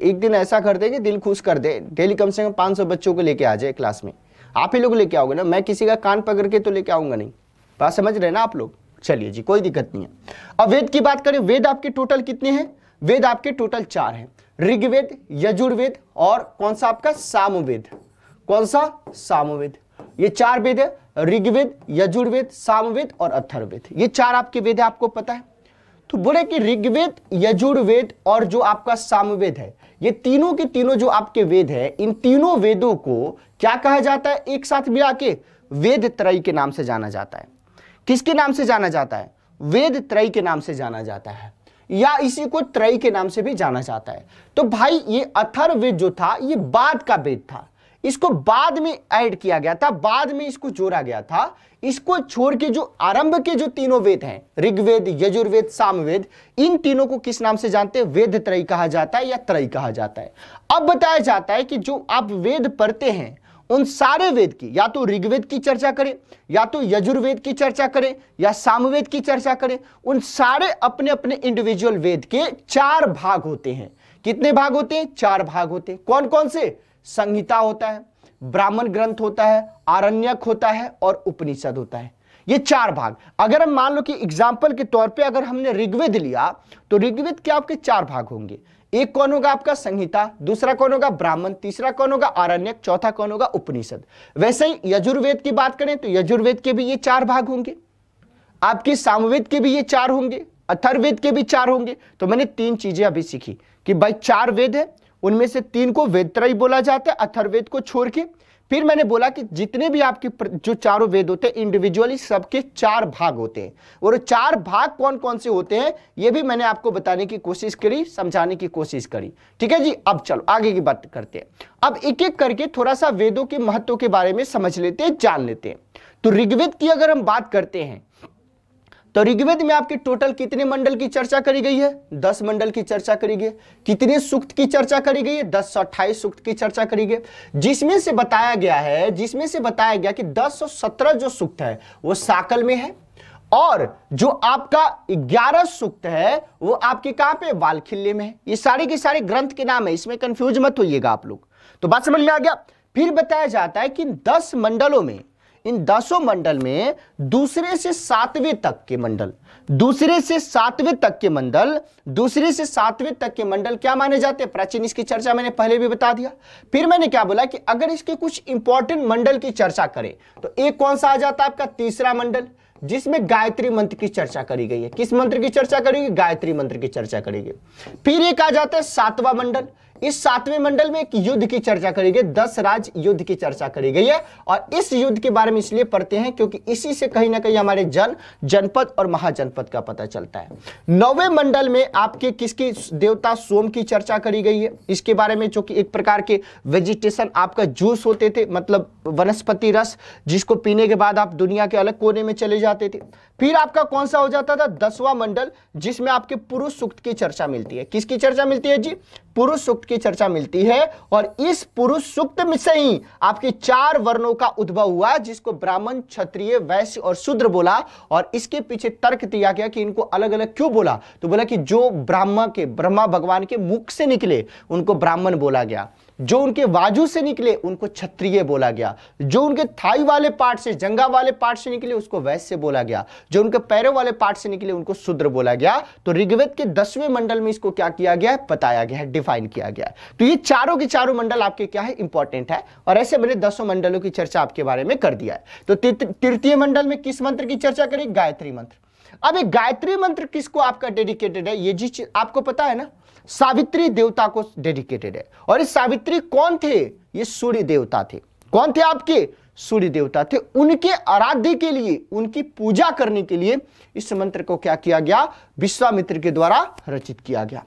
एक दिन ऐसा कर दे कि दिल खुश कर दे डेली कम से कम पाँच बच्चों को लेके आ जाए क्लास में आप ही लोग लेके आओगे ना मैं किसी का कान पकड़ के तो लेके आऊंगा नहीं बात समझ रहे ना आप लोग चलिए जी कोई दिक्कत नहीं है अब वेद की बात करें वेद आपके टोटल कितने हैं वेद आपके टोटल चार हैं ऋग्वेद यजुर्वेद और कौन सा आपका सामवेद कौन सा सामवेद ये चार वेद है ऋग्वेद यजुर्वेद सामवेद और अथर्वेद ये चार आपके वेद है आपको पता है तो बोले कि ऋग्वेद यजुर्वेद और जो आपका सामवेद है ये तीनों के तीनों जो आपके वेद है इन तीनों वेदों को क्या कहा जाता है एक साथ मिला के वेद त्रय के नाम से जाना जाता है किसके नाम से जाना जाता है वेद त्रय के नाम से जाना जाता है या इसी को त्रय के नाम से भी जाना जाता है तो भाई ये अथर्वेद जो था ये बाद का वेद था इसको बाद में ऐड किया गया था बाद में इसको जोड़ा गया था इसको छोड़ के जो आरंभ के जो तीनों वेद हैं ऋग्वेद यजुर्वेद सामवेद इन तीनों को किस नाम से जानते हैं वेद त्रय कहा जाता है या त्रय कहा जाता है अब बताया जाता है कि जो आप वेद पढ़ते हैं उन सारे वेद की या तो ऋग्वेद की चर्चा करें या तो यजुर्वेद की चर्चा करें या सामवेद की चर्चा करें उन सारे अपने अपने इंडिविजुअल वेद के चार भाग होते हैं कितने भाग होते हैं चार भाग होते हैं कौन कौन से संहिता होता है ब्राह्मण ग्रंथ होता है आरण्यक होता है और उपनिषद होता है ये चार भाग अगर हम मान लो कि एग्जाम्पल के तौर पे अगर हमने ऋग्वेद लिया तो ऋग्वेद के आपके चार भाग होंगे एक कौन होगा आपका संहिता दूसरा कौन होगा ब्राह्मण तीसरा कौन होगा आरण्यक चौथा कौन होगा उपनिषद वैसे ही यजुर्वेद की बात करें तो यजुर्वेद के भी ये चार भाग होंगे आपके सामवेद के भी ये चार होंगे अथर्वेद के भी चार होंगे तो मैंने तीन चीजें अभी सीखी कि भाई चार वेद है उनमें से तीन को वेदत्रय बोला जाता है अथर्वेद को छोड़ के फिर मैंने बोला कि जितने भी आपके जो चारों वेद होते हैं इंडिविजुअली सबके चार भाग होते हैं और चार भाग कौन कौन से होते हैं ये भी मैंने आपको बताने की कोशिश करी समझाने की कोशिश करी ठीक है जी अब चलो आगे की बात करते हैं अब एक एक करके थोड़ा सा वेदों के महत्व के बारे में समझ लेते हैं जान लेते हैं तो ऋग्वेद की अगर हम बात करते हैं तो ऋग्वेद में आपकी टोटल कितने मंडल की चर्चा करी गई है दस मंडल की चर्चा करी गई कितने सूक्त की चर्चा करी गई है दस सौ अट्ठाईस सूक्त की चर्चा करी गई जिसमें से बताया गया है जिसमें से बताया गया कि दस सौ सत्रह जो सूक्त है वो साकल में है और जो आपका ग्यारह सूक्त है वो आपके कहां पे वालखिल्ले में है ये सारे के सारे ग्रंथ के नाम है इसमें कंफ्यूज मत होइएगा आप लोग तो बात समझ में आ गया फिर बताया जाता है कि दस मंडलों में इन दसों मंडल में दूसरे से सातवें तक के मंडल दूसरे से सातवें तक के मंडल दूसरे से सातवें तक के मंडल क्या माने जाते हैं प्राचीन इसकी चर्चा मैंने पहले भी बता दिया फिर मैंने क्या बोला कि अगर इसके कुछ इंपॉर्टेंट मंडल की चर्चा करें तो एक कौन सा आ जाता है आपका तीसरा मंडल जिसमें गायत्री मंत्र की चर्चा करी गई है किस मंत्र की चर्चा करेगी गायत्री मंत्र की चर्चा करेगी फिर एक आ जाता है सातवां मंडल इस सातवें मंडल में एक युद्ध की चर्चा करी गई दस राज युद्ध की चर्चा करी गई है और इस युद्ध के बारे में इसलिए पढ़ते हैं क्योंकि इसी से कहीं ना कहीं हमारे जन जनपद और महाजनपद का पता चलता है नौवे मंडल में आपके किसकी देवता सोम की चर्चा करी गई है इसके बारे में जो कि एक प्रकार के वेजिटेशन आपका जूस होते थे मतलब वनस्पति रस जिसको पीने के बाद आप दुनिया के अलग कोने में चले जाते थे फिर आपका कौन सा हो जाता था दसवां मंडल जिसमें आपके पुरुष सूक्त की चर्चा मिलती है किसकी चर्चा मिलती है जी पुरुष सूक्त की चर्चा मिलती है और इस पुरुष सूक्त में से ही आपके चार वर्णों का उद्भव हुआ जिसको ब्राह्मण क्षत्रिय वैश्य और शूद्र बोला और इसके पीछे तर्क दिया गया कि इनको अलग अलग क्यों बोला तो बोला कि जो ब्राह्मण के ब्रह्मा भगवान के मुख से निकले उनको ब्राह्मण बोला गया जो उनके बाजू से निकले उनको क्षत्रिय बोला गया जो उनके थाई वाले पार्ट से जंगा वाले पार्ट से निकले उसको वैश्य बोला गया जो उनके पैरों वाले पार्ट से निकले उनको शुद्र बोला गया तो ऋग्वेद के दसवें मंडल में इसको क्या किया गया है बताया गया है डिफाइन किया गया है तो ये चारों के चारों मंडल आपके क्या है इंपॉर्टेंट है और ऐसे मैंने दसों मंडलों की चर्चा आपके बारे में कर दिया है तो तृतीय मंडल में किस मंत्र की चर्चा करें गायत्री मंत्र अब ये गायत्री मंत्र किसको आपका डेडिकेटेड है ये जी आपको पता है ना सावित्री देवता को डेडिकेटेड है और इस सावित्री कौन थे ये सूर्य देवता थे कौन थे आपके सूर्य देवता थे उनके आराध्य के लिए उनकी पूजा करने के लिए इस मंत्र को क्या किया गया विश्वामित्र के द्वारा रचित किया गया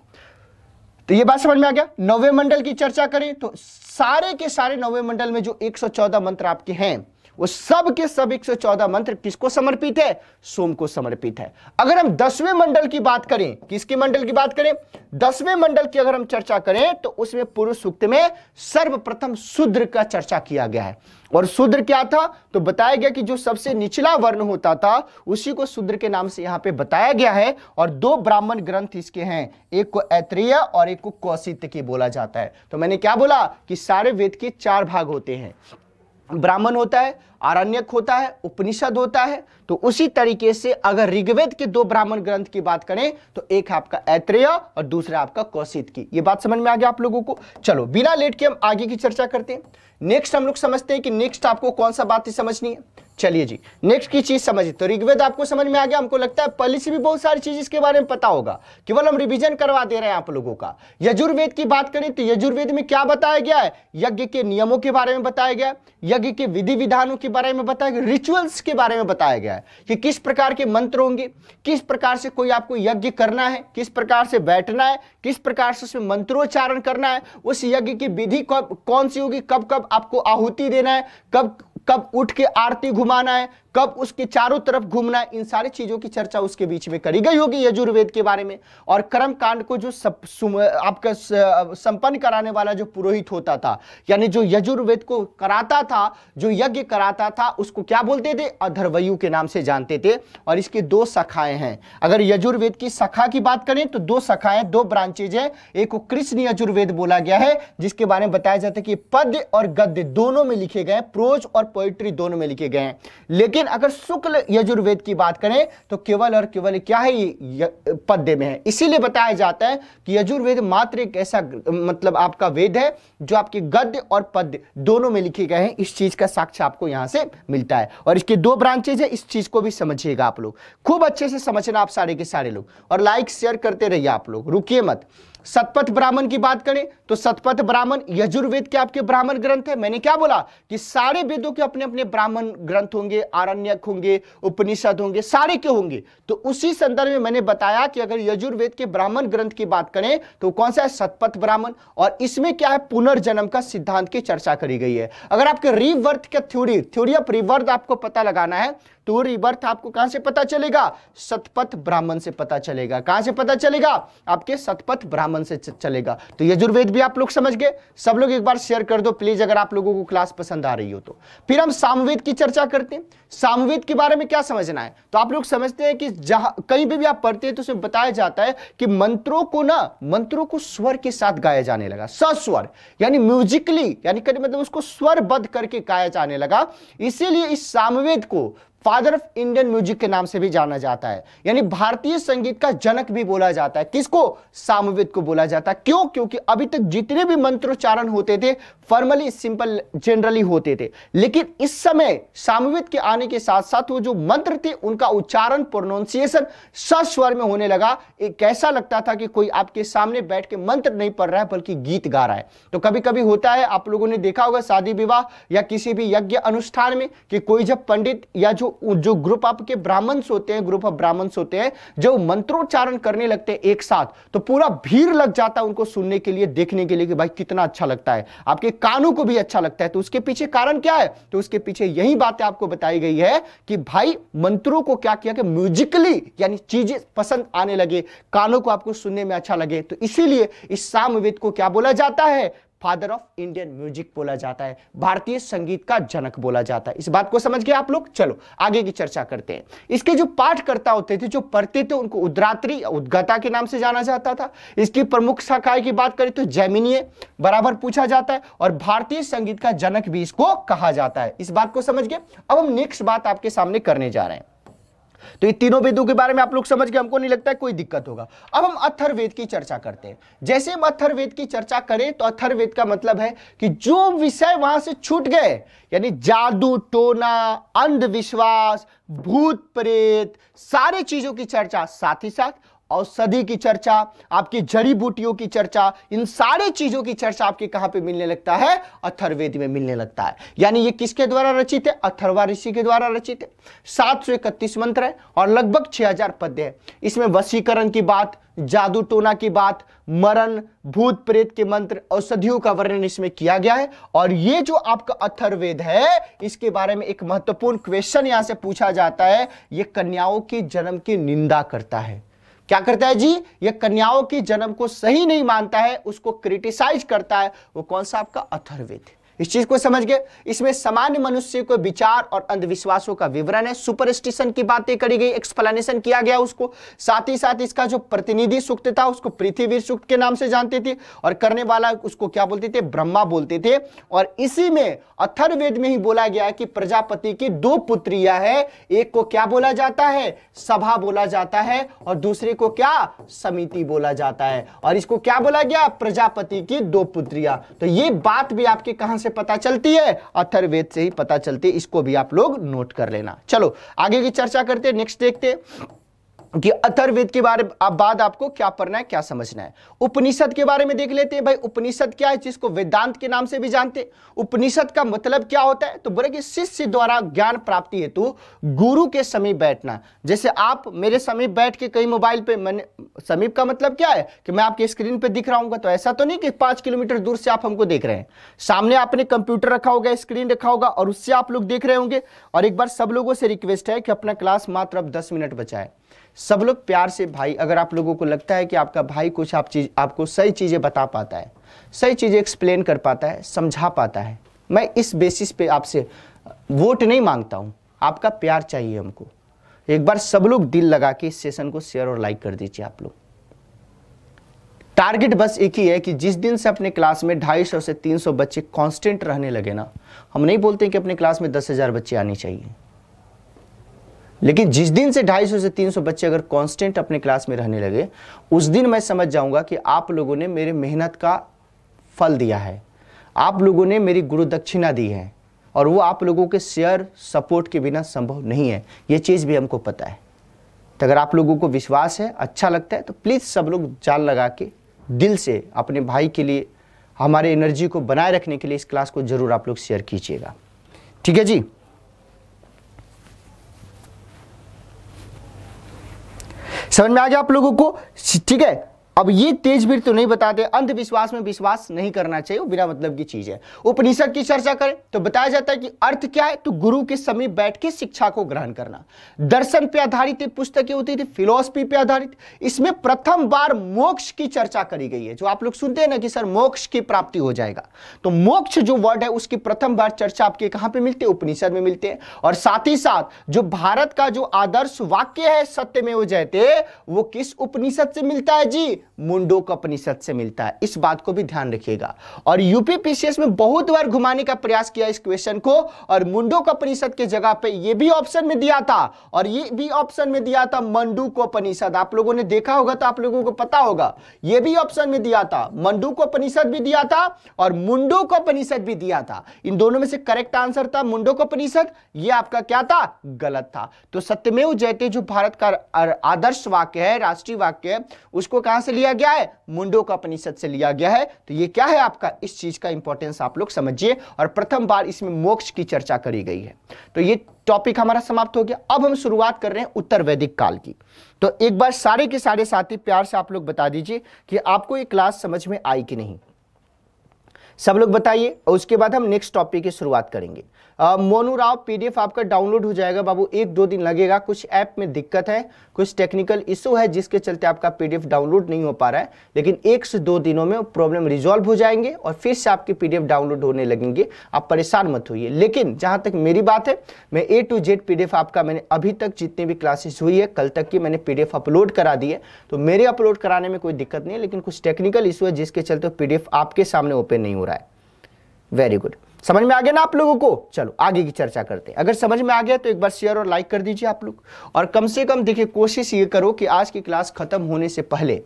तो ये बात समझ में आ गया नौवे मंडल की चर्चा करें तो सारे के सारे नौवे मंडल में जो 114 मंत्र आपके हैं वो सब के सब 114 मंत्र किसको समर्पित है सोम को समर्पित है अगर हम दसवें मंडल की बात करें किसके मंडल की बात करें दसवें मंडल की अगर हम चर्चा करें तो उसमें पुरुष सूक्त में सर्वप्रथम शूद्र का चर्चा किया गया है और शूद्र क्या था तो बताया गया कि जो सबसे निचला वर्ण होता था उसी को शूद्र के नाम से यहाँ पे बताया गया है और दो ब्राह्मण ग्रंथ इसके हैं एक को ऐत्रेय और एक को कौशित्य बोला जाता है तो मैंने क्या बोला कि सारे वेद के चार भाग होते हैं ब्राह्मण होता है आरण्यक होता है उपनिषद होता है तो उसी तरीके से अगर ऋग्वेद के दो ब्राह्मण ग्रंथ की बात करें तो एक है आपका ऐत्रेय और दूसरा आपका कौशित की ये बात समझ में आ गया आप लोगों को चलो बिना लेट के हम आगे की चर्चा करते हैं नेक्स्ट हम लोग समझते हैं कि नेक्स्ट आपको कौन सा बात समझनी है चलिए जी नेक्स्ट की चीज समझिए तो ऋग्वेद आपको समझ में आ गया हमको लगता है पहले से भी बहुत सारी चीज इसके बारे में पता होगा केवल हम रिवीजन करवा दे रहे हैं आप लोगों का यजुर्वेद की बात करें तो यजुर्वेद में क्या बताया गया है यज्ञ के नियमों के बारे में बताया गया यज्ञ के विधि विधानों के बारे में बताया गया रिचुअल्स के बारे में बताया गया है कि किस प्रकार के मंत्र होंगे किस प्रकार से कोई आपको यज्ञ करना है किस प्रकार से बैठना है किस प्रकार से उसमें मंत्रोच्चारण करना है उस यज्ञ की विधि कौन सी होगी कब कब आपको आहुति देना है कब कब उठ के आरती घुमाना है कब उसके चारों तरफ घूमना है इन सारी चीजों की चर्चा उसके बीच में करी गई होगी यजुर्वेद के बारे में और कर्म कांड को जो सब आपका संपन्न कराने वाला जो पुरोहित होता था यानी जो यजुर्वेद को कराता था जो यज्ञ कराता था उसको क्या बोलते थे अधर्वयु के नाम से जानते थे और इसके दो शाखाएं हैं अगर यजुर्वेद की शाखा की बात करें तो दो शाखाएं दो ब्रांचेज है एक को कृष्ण यजुर्वेद बोला गया है जिसके बारे में बताया जाता है कि पद्य और गद्य दोनों में लिखे गए प्रोज और पोइट्री दोनों में लिखे गए हैं लेकिन अगर शुक्ल यजुर्वेद की बात करें तो केवल और केवल क्या है पद्य में है इसीलिए बताया जाता है कि यजुर्वेद मात्र एक ऐसा मतलब आपका वेद है जो आपके गद्य और पद्य दोनों में लिखे गए हैं इस चीज का साक्ष्य आपको यहां से मिलता है और इसके दो ब्रांचेज है इस चीज को भी समझिएगा आप लोग खूब अच्छे से समझना आप सारे के सारे लोग और लाइक शेयर करते रहिए आप लोग रुकिए मत सतपथ ब्राह्मण की बात करें तो सतपथ ब्राह्मण यजुर्वेद के आपके ब्राह्मण ग्रंथ है मैंने क्या बोला कि सारे वेदों के अपने अपने ब्राह्मण ग्रंथ होंगे आरण्यक होंगे उपनिषद होंगे सारे के होंगे तो उसी संदर्भ में मैंने बताया कि अगर यजुर्वेद के ब्राह्मण ग्रंथ की बात करें तो कौन सा है सतपथ ब्राह्मण और इसमें क्या है पुनर्जन्म का सिद्धांत की चर्चा करी गई है अगर आपके रिवर्थ का थ्योरी थ्योरी ऑफ रिवर्थ आपको पता लगाना है तो रिबर्थ आपको कहां से पता चलेगा सतपथ ब्राह्मण से पता चलेगा कहां से पता चलेगा आपके सतपथ ब्राह्मण से चलेगा तो यजुर्वेद भी आप लोग समझ गए सब लोग एक बार शेयर कर दो प्लीज अगर आप लोगों को क्लास पसंद आ रही हो तो फिर हम सामवेद की चर्चा करते हैं सामवेद के बारे में क्या समझना है तो आप लोग समझते हैं कि जहां कहीं भी, भी आप पढ़ते हैं तो उसमें बताया जाता है कि मंत्रों को ना मंत्रों को स्वर के साथ गाया जाने लगा सस्वर यानी म्यूजिकली यानी मतलब उसको स्वरबद्ध करके गाया जाने लगा इसीलिए इस सामवेद को फादर ऑफ इंडियन म्यूजिक के नाम से भी जाना जाता है यानी भारतीय संगीत का जनक भी बोला जाता है किसको सामवेद को बोला जाता है क्यों क्योंकि अभी तक जितने भी मंत्रोच्चारण होते थे फॉर्मली सिंपल जनरली होते थे लेकिन इस समय सामवेद के आने के साथ साथ वो जो मंत्र थे उनका उच्चारण प्रोनाउंसिएशन सस्वर में होने लगा एक ऐसा लगता था कि कोई आपके सामने बैठ के मंत्र नहीं पढ़ रहा है बल्कि गीत गा रहा है तो कभी कभी होता है आप लोगों ने देखा होगा शादी विवाह या किसी भी यज्ञ अनुष्ठान में कि कोई जब पंडित या जो जो जो ग्रुप आपके ब्राह्मण्स होते हैं ग्रुप ऑफ ब्राह्मण्स होते हैं जो मंत्रोच्चारण करने लगते हैं एक साथ तो पूरा भीड़ लग जाता है उनको सुनने के लिए देखने के लिए कि भाई कितना अच्छा लगता है आपके कानों को भी अच्छा लगता है तो उसके पीछे कारण क्या है तो उसके पीछे यही बातें आपको बताई गई है कि भाई मंत्रों को क्या किया कि म्यूजिकली यानी चीजें पसंद आने लगे कानों को आपको सुनने में अच्छा लगे तो इसीलिए इस सामवेद को क्या बोला जाता है फादर ऑफ इंडियन म्यूजिक बोला जाता है भारतीय संगीत का जनक बोला जाता है इस बात को समझ गए आप लोग चलो आगे की चर्चा करते हैं इसके जो पाठकर्ता होते थे जो पढ़ते थे उनको उद्रात्री उद्गता के नाम से जाना जाता था इसकी प्रमुख शाखाएं की बात करें तो जैमिनिय बराबर पूछा जाता है और भारतीय संगीत का जनक भी इसको कहा जाता है इस बात को समझ गए अब हम नेक्स्ट बात आपके सामने करने जा रहे हैं तो ये तीनों वेदों के बारे में आप लोग समझ गए हमको नहीं लगता है कोई दिक्कत होगा अब हम अथर्वेद की चर्चा करते हैं जैसे हम अथर्वेद की चर्चा करें तो अथर्वेद का मतलब है कि जो विषय वहां से छूट गए यानी जादू टोना अंधविश्वास भूत प्रेत सारी चीजों की चर्चा साथ ही साथ औषधि की चर्चा आपकी जड़ी बूटियों की चर्चा इन सारी चीजों की चर्चा आपके कहां पे मिलने लगता है अथर्वेद में मिलने लगता है यानी ये किसके द्वारा रचित है अथर्वा ऋषि के द्वारा रचित है सात सौ इकतीस मंत्र है और लगभग छह हजार पद्य है इसमें वशीकरण की बात जादू टोना की बात मरण भूत प्रेत के मंत्र औषधियों का वर्णन इसमें किया गया है और ये जो आपका अथर्वेद है इसके बारे में एक महत्वपूर्ण क्वेश्चन यहां से पूछा जाता है ये कन्याओं के जन्म की निंदा करता है क्या करता है जी ये कन्याओं की जन्म को सही नहीं मानता है उसको क्रिटिसाइज करता है वो कौन सा आपका अथर्वेद इस चीज को समझ गए इसमें सामान्य मनुष्य को विचार और अंधविश्वासों का विवरण है सुपरस्टिशन की बातें करी गई एक्सप्लेनेशन किया गया उसको साथ ही साथ इसका जो प्रतिनिधि सूक्त था उसको पृथ्वीवीर सूक्त के नाम से जानते थे और करने वाला उसको क्या बोलते थे ब्रह्मा बोलते थे और इसी में अथर्वेद में ही बोला गया है कि प्रजापति की दो पुत्रिया है एक को क्या बोला जाता है सभा बोला जाता है और दूसरे को क्या समिति बोला जाता है और इसको क्या बोला गया प्रजापति की दो पुत्रिया तो ये बात भी आपके कहां से पता चलती है अथर्वेद से ही पता चलती है इसको भी आप लोग नोट कर लेना चलो आगे की चर्चा करते नेक्स्ट देखते कि अथर्वेद के बारे आप बाद आपको क्या पढ़ना है क्या समझना है उपनिषद के बारे में देख लेते हैं भाई उपनिषद क्या है जिसको वेदांत के नाम से भी जानते हैं उपनिषद का मतलब क्या होता है तो बोले कि शिष्य द्वारा ज्ञान प्राप्ति हेतु गुरु के समीप बैठना जैसे आप मेरे समीप बैठ के कई मोबाइल पे मैंने समीप का मतलब क्या है कि मैं आपके स्क्रीन पर दिख रहा हूँ तो ऐसा तो नहीं कि पाँच किलोमीटर दूर से आप हमको देख रहे हैं सामने आपने कंप्यूटर रखा होगा स्क्रीन रखा होगा और उससे आप लोग देख रहे होंगे और एक बार सब लोगों से रिक्वेस्ट है कि अपना क्लास मात्र अब दस मिनट बचाए सब लोग प्यार से भाई अगर आप लोगों को लगता है कि आपका भाई कुछ आप चीज आपको सही चीज़ें बता पाता है सही चीज़ें एक्सप्लेन कर पाता है समझा पाता है मैं इस बेसिस पे आपसे वोट नहीं मांगता हूँ आपका प्यार चाहिए हमको एक बार सब लोग दिल लगा के इस सेशन को शेयर और लाइक कर दीजिए आप लोग टारगेट बस एक ही है कि जिस दिन से अपने क्लास में ढाई सौ से तीन सौ बच्चे कांस्टेंट रहने लगे ना हम नहीं बोलते कि अपने क्लास में दस हज़ार बच्चे आने चाहिए लेकिन जिस दिन से 250 से 300 बच्चे अगर कांस्टेंट अपने क्लास में रहने लगे उस दिन मैं समझ जाऊंगा कि आप लोगों ने मेरे मेहनत का फल दिया है आप लोगों ने मेरी गुरु दक्षिणा दी है और वो आप लोगों के शेयर सपोर्ट के बिना संभव नहीं है ये चीज़ भी हमको पता है तो अगर आप लोगों को विश्वास है अच्छा लगता है तो प्लीज़ सब लोग जाल लगा के दिल से अपने भाई के लिए हमारे एनर्जी को बनाए रखने के लिए इस क्लास को ज़रूर आप लोग शेयर कीजिएगा ठीक है जी समझ में आ गया आप लोगों को ठीक है अब ये तेज भीड़ तो नहीं बताते अंधविश्वास में विश्वास नहीं करना चाहिए वो बिना मतलब की चीज है उपनिषद की चर्चा करें तो बताया जाता है कि अर्थ क्या है तो गुरु के समीप बैठ के शिक्षा को ग्रहण करना दर्शन पे आधारित पुस्तकें होती थी फिलोसफी पे आधारित इसमें प्रथम बार मोक्ष की चर्चा करी गई है जो आप लोग सुनते हैं ना कि सर मोक्ष की प्राप्ति हो जाएगा तो मोक्ष जो वर्ड है उसकी प्रथम बार चर्चा आपके कहां पर मिलती है उपनिषद में मिलते हैं और साथ ही साथ जो भारत का जो आदर्श वाक्य है सत्य में वो वो किस उपनिषद से मिलता है जी मुंडोक उपनिषद से मिलता है इस बात को भी ध्यान रखिएगा और यूपीपीसीएस में बहुत बार घुमाने का प्रयास किया इस क्वेश्चन को और मुंडोक उपनिषद के जगह पे ये भी ऑप्शन में दिया था और ये भी ऑप्शन में दिया था मंडूक उपनिषद आप लोगों ने देखा होगा तो आप लोगों को पता होगा ये भी ऑप्शन में दिया था मंडूक उपनिषद भी दिया था और मुंडोक उपनिषद भी दिया था इन दोनों में से करेक्ट आंसर था मुंडोक उपनिषद ये आपका क्या था गलत था तो सत्यमेव जयते जो भारत का आदर्श वाक्य है राष्ट्रीय वाक्य है उसको कहां से से लिया गया है मुंडो का उपनिषद से लिया गया है तो ये क्या है आपका इस चीज का इंपॉर्टेंस आप लोग समझिए और प्रथम बार इसमें मोक्ष की चर्चा करी गई है तो ये टॉपिक हमारा समाप्त हो गया अब हम शुरुआत कर रहे हैं उत्तर वैदिक काल की तो एक बार सारे के सारे साथी प्यार से आप लोग बता दीजिए कि आपको ये क्लास समझ में आई कि नहीं सब लोग बताइए और उसके बाद हम नेक्स्ट टॉपिक की शुरुआत करेंगे मोनू राव पी आपका डाउनलोड हो जाएगा बाबू एक दो दिन लगेगा कुछ ऐप में दिक्कत है कुछ टेक्निकल इशू है जिसके चलते आपका पीडीएफ डाउनलोड नहीं हो पा रहा है लेकिन एक से दो दिनों में प्रॉब्लम रिजॉल्व हो जाएंगे और फिर से आपके पी डाउनलोड होने लगेंगे आप परेशान मत होइए लेकिन जहां तक मेरी बात है मैं ए टू जेड पी आपका मैंने अभी तक जितनी भी क्लासेस हुई है कल तक की मैंने पी अपलोड करा दी है तो मेरे अपलोड कराने में कोई दिक्कत नहीं है लेकिन कुछ टेक्निकल इशू है जिसके चलते पी आपके सामने ओपन नहीं हो रहा है वेरी गुड समझ में आ गया ना आप लोगों को चलो आगे की चर्चा करते हैं अगर समझ में आ गया तो एक बार शेयर और लाइक कर दीजिए आप लोग और कम से कम देखिए कोशिश ये करो कि आज की क्लास खत्म होने से पहले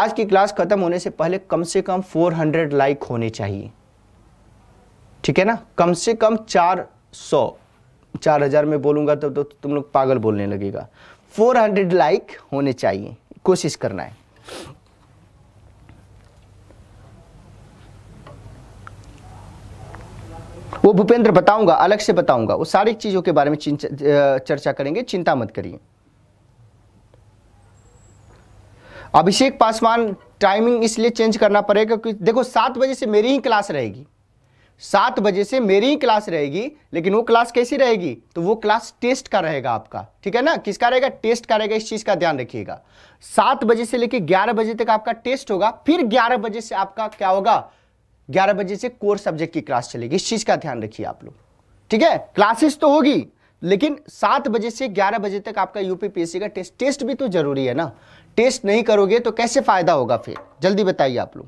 आज की क्लास खत्म होने से पहले कम से कम 400 लाइक होने चाहिए ठीक है ना कम से कम 400 4000 में बोलूंगा तब तो, तो तुम लोग पागल बोलने लगेगा 400 लाइक होने चाहिए कोशिश करना है वो भूपेंद्र बताऊंगा अलग से बताऊंगा वो सारी चीज़ों के बारे में चर्चा करेंगे चिंता मत करिए अभिषेक पासवान टाइमिंग इसलिए चेंज करना पड़ेगा क्योंकि देखो सात बजे से मेरी ही क्लास रहेगी सात बजे से मेरी ही क्लास रहेगी लेकिन वो क्लास कैसी रहेगी तो वो क्लास टेस्ट का रहेगा आपका ठीक है ना किसका रहेगा टेस्ट का रहेगा इस चीज़ का ध्यान रखिएगा सात बजे से लेकर ग्यारह बजे तक आपका टेस्ट होगा फिर ग्यारह बजे से आपका क्या होगा ग्यारह बजे से कोर सब्जेक्ट की क्लास चलेगी इस चीज का ध्यान रखिए आप लोग ठीक है क्लासेस तो होगी लेकिन सात बजे से ग्यारह बजे तक आपका यूपीपीएससी का टेस्ट टेस्ट भी तो जरूरी है ना टेस्ट नहीं करोगे तो कैसे फायदा होगा फिर जल्दी बताइए आप लोग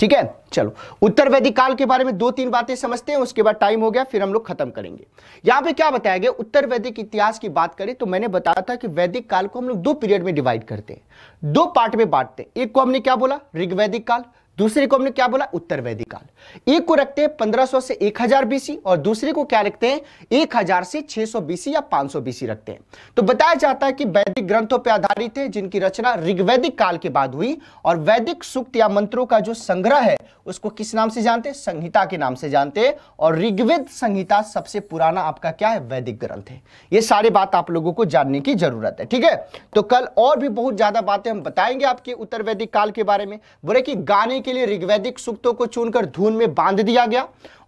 ठीक है चलो उत्तर वैदिक काल के बारे में दो तीन बातें समझते हैं उसके बाद टाइम हो गया फिर हम लोग खत्म करेंगे यहां पे क्या बताया गया उत्तर वैदिक इतिहास की बात करें तो मैंने बताया था कि वैदिक काल को हम लोग दो पीरियड में डिवाइड करते हैं दो पार्ट में बांटते हैं एक को हमने क्या बोला ऋग्वैदिक काल दूसरे को हमने क्या बोला उत्तर वैदिक काल एक को रखते हैं 1500 से 1000 बीसी और दूसरे को क्या रखते हैं 1000 से 600 बीसी या 500 बीसी रखते हैं तो बताया जाता है कि वैदिक ग्रंथों पर आधारित है जिनकी रचना ऋग्वैदिक काल के बाद हुई और वैदिक सूक्त या मंत्रों का जो संग्रह है उसको किस नाम से जानते संहिता के नाम से जानते और ऋग्वेद संहिता सबसे पुराना आपका क्या है वैदिक ग्रंथ है ये सारी बात आप लोगों को जानने की जरूरत है ठीक है तो कल और भी बहुत ज्यादा बातें हम बताएंगे आपके उत्तर वैदिक काल के बारे में बोले कि गाने के लिए ऋग्वैदिक सूक्तों को चुनकर धून में बांध दिया गया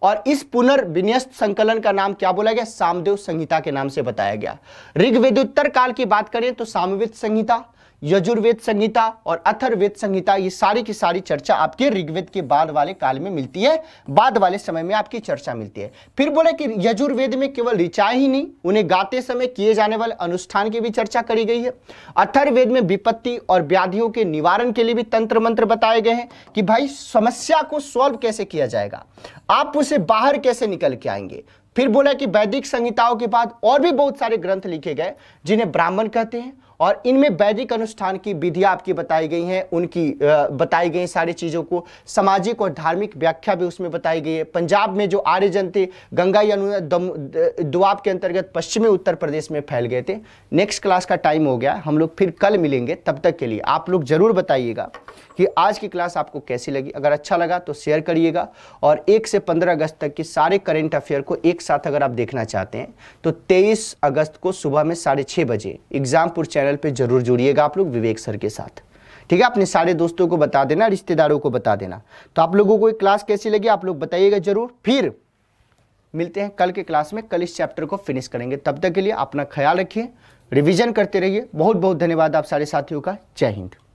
और इस पुनर्विन्यस्त संकलन का नाम क्या बोला गया सामदेव संहिता के नाम से बताया गया ऋग्वेदोत्तर काल की बात करें तो सामवेद संहिता यजुर्वेद संहिता और अथर्वेद संहिता ये सारी की सारी चर्चा आपके ऋग्वेद के बाद वाले काल में मिलती है बाद वाले समय में आपकी चर्चा मिलती है फिर बोले कि यजुर्वेद में केवल ऋचा ही नहीं उन्हें गाते समय किए जाने वाले अनुष्ठान की भी चर्चा करी गई है अथर्वेद में विपत्ति और व्याधियों के निवारण के लिए भी तंत्र मंत्र बताए गए हैं कि भाई समस्या को सॉल्व कैसे किया जाएगा आप उसे बाहर कैसे निकल के आएंगे फिर बोला कि वैदिक संहिताओं के बाद और भी बहुत सारे ग्रंथ लिखे गए जिन्हें ब्राह्मण कहते हैं और इनमें वैदिक अनुष्ठान की विधियाँ आपकी बताई गई हैं उनकी बताई गई सारी चीज़ों को सामाजिक और धार्मिक व्याख्या भी उसमें बताई गई है पंजाब में जो आर्य जनते थे गंगा यमुना दुआब के अंतर्गत पश्चिमी उत्तर प्रदेश में फैल गए थे नेक्स्ट क्लास का टाइम हो गया हम लोग फिर कल मिलेंगे तब तक के लिए आप लोग ज़रूर बताइएगा कि आज की क्लास आपको कैसी लगी अगर अच्छा लगा तो शेयर करिएगा और एक से पंद्रह अगस्त तक के सारे करेंट अफेयर को एक साथ अगर आप देखना चाहते हैं तो तेईस अगस्त को सुबह में साढ़े छः बजे एग्जामपुर चैनल चैनल पे जरूर जुड़िएगा आप लोग विवेक सर के साथ ठीक है अपने सारे दोस्तों को बता देना रिश्तेदारों को बता देना तो आप लोगों को ये क्लास कैसी लगी आप लोग बताइएगा जरूर फिर मिलते हैं कल के क्लास में कल इस चैप्टर को फिनिश करेंगे तब तक के लिए अपना ख्याल रखिए रिविजन करते रहिए बहुत बहुत धन्यवाद आप सारे साथियों का जय हिंद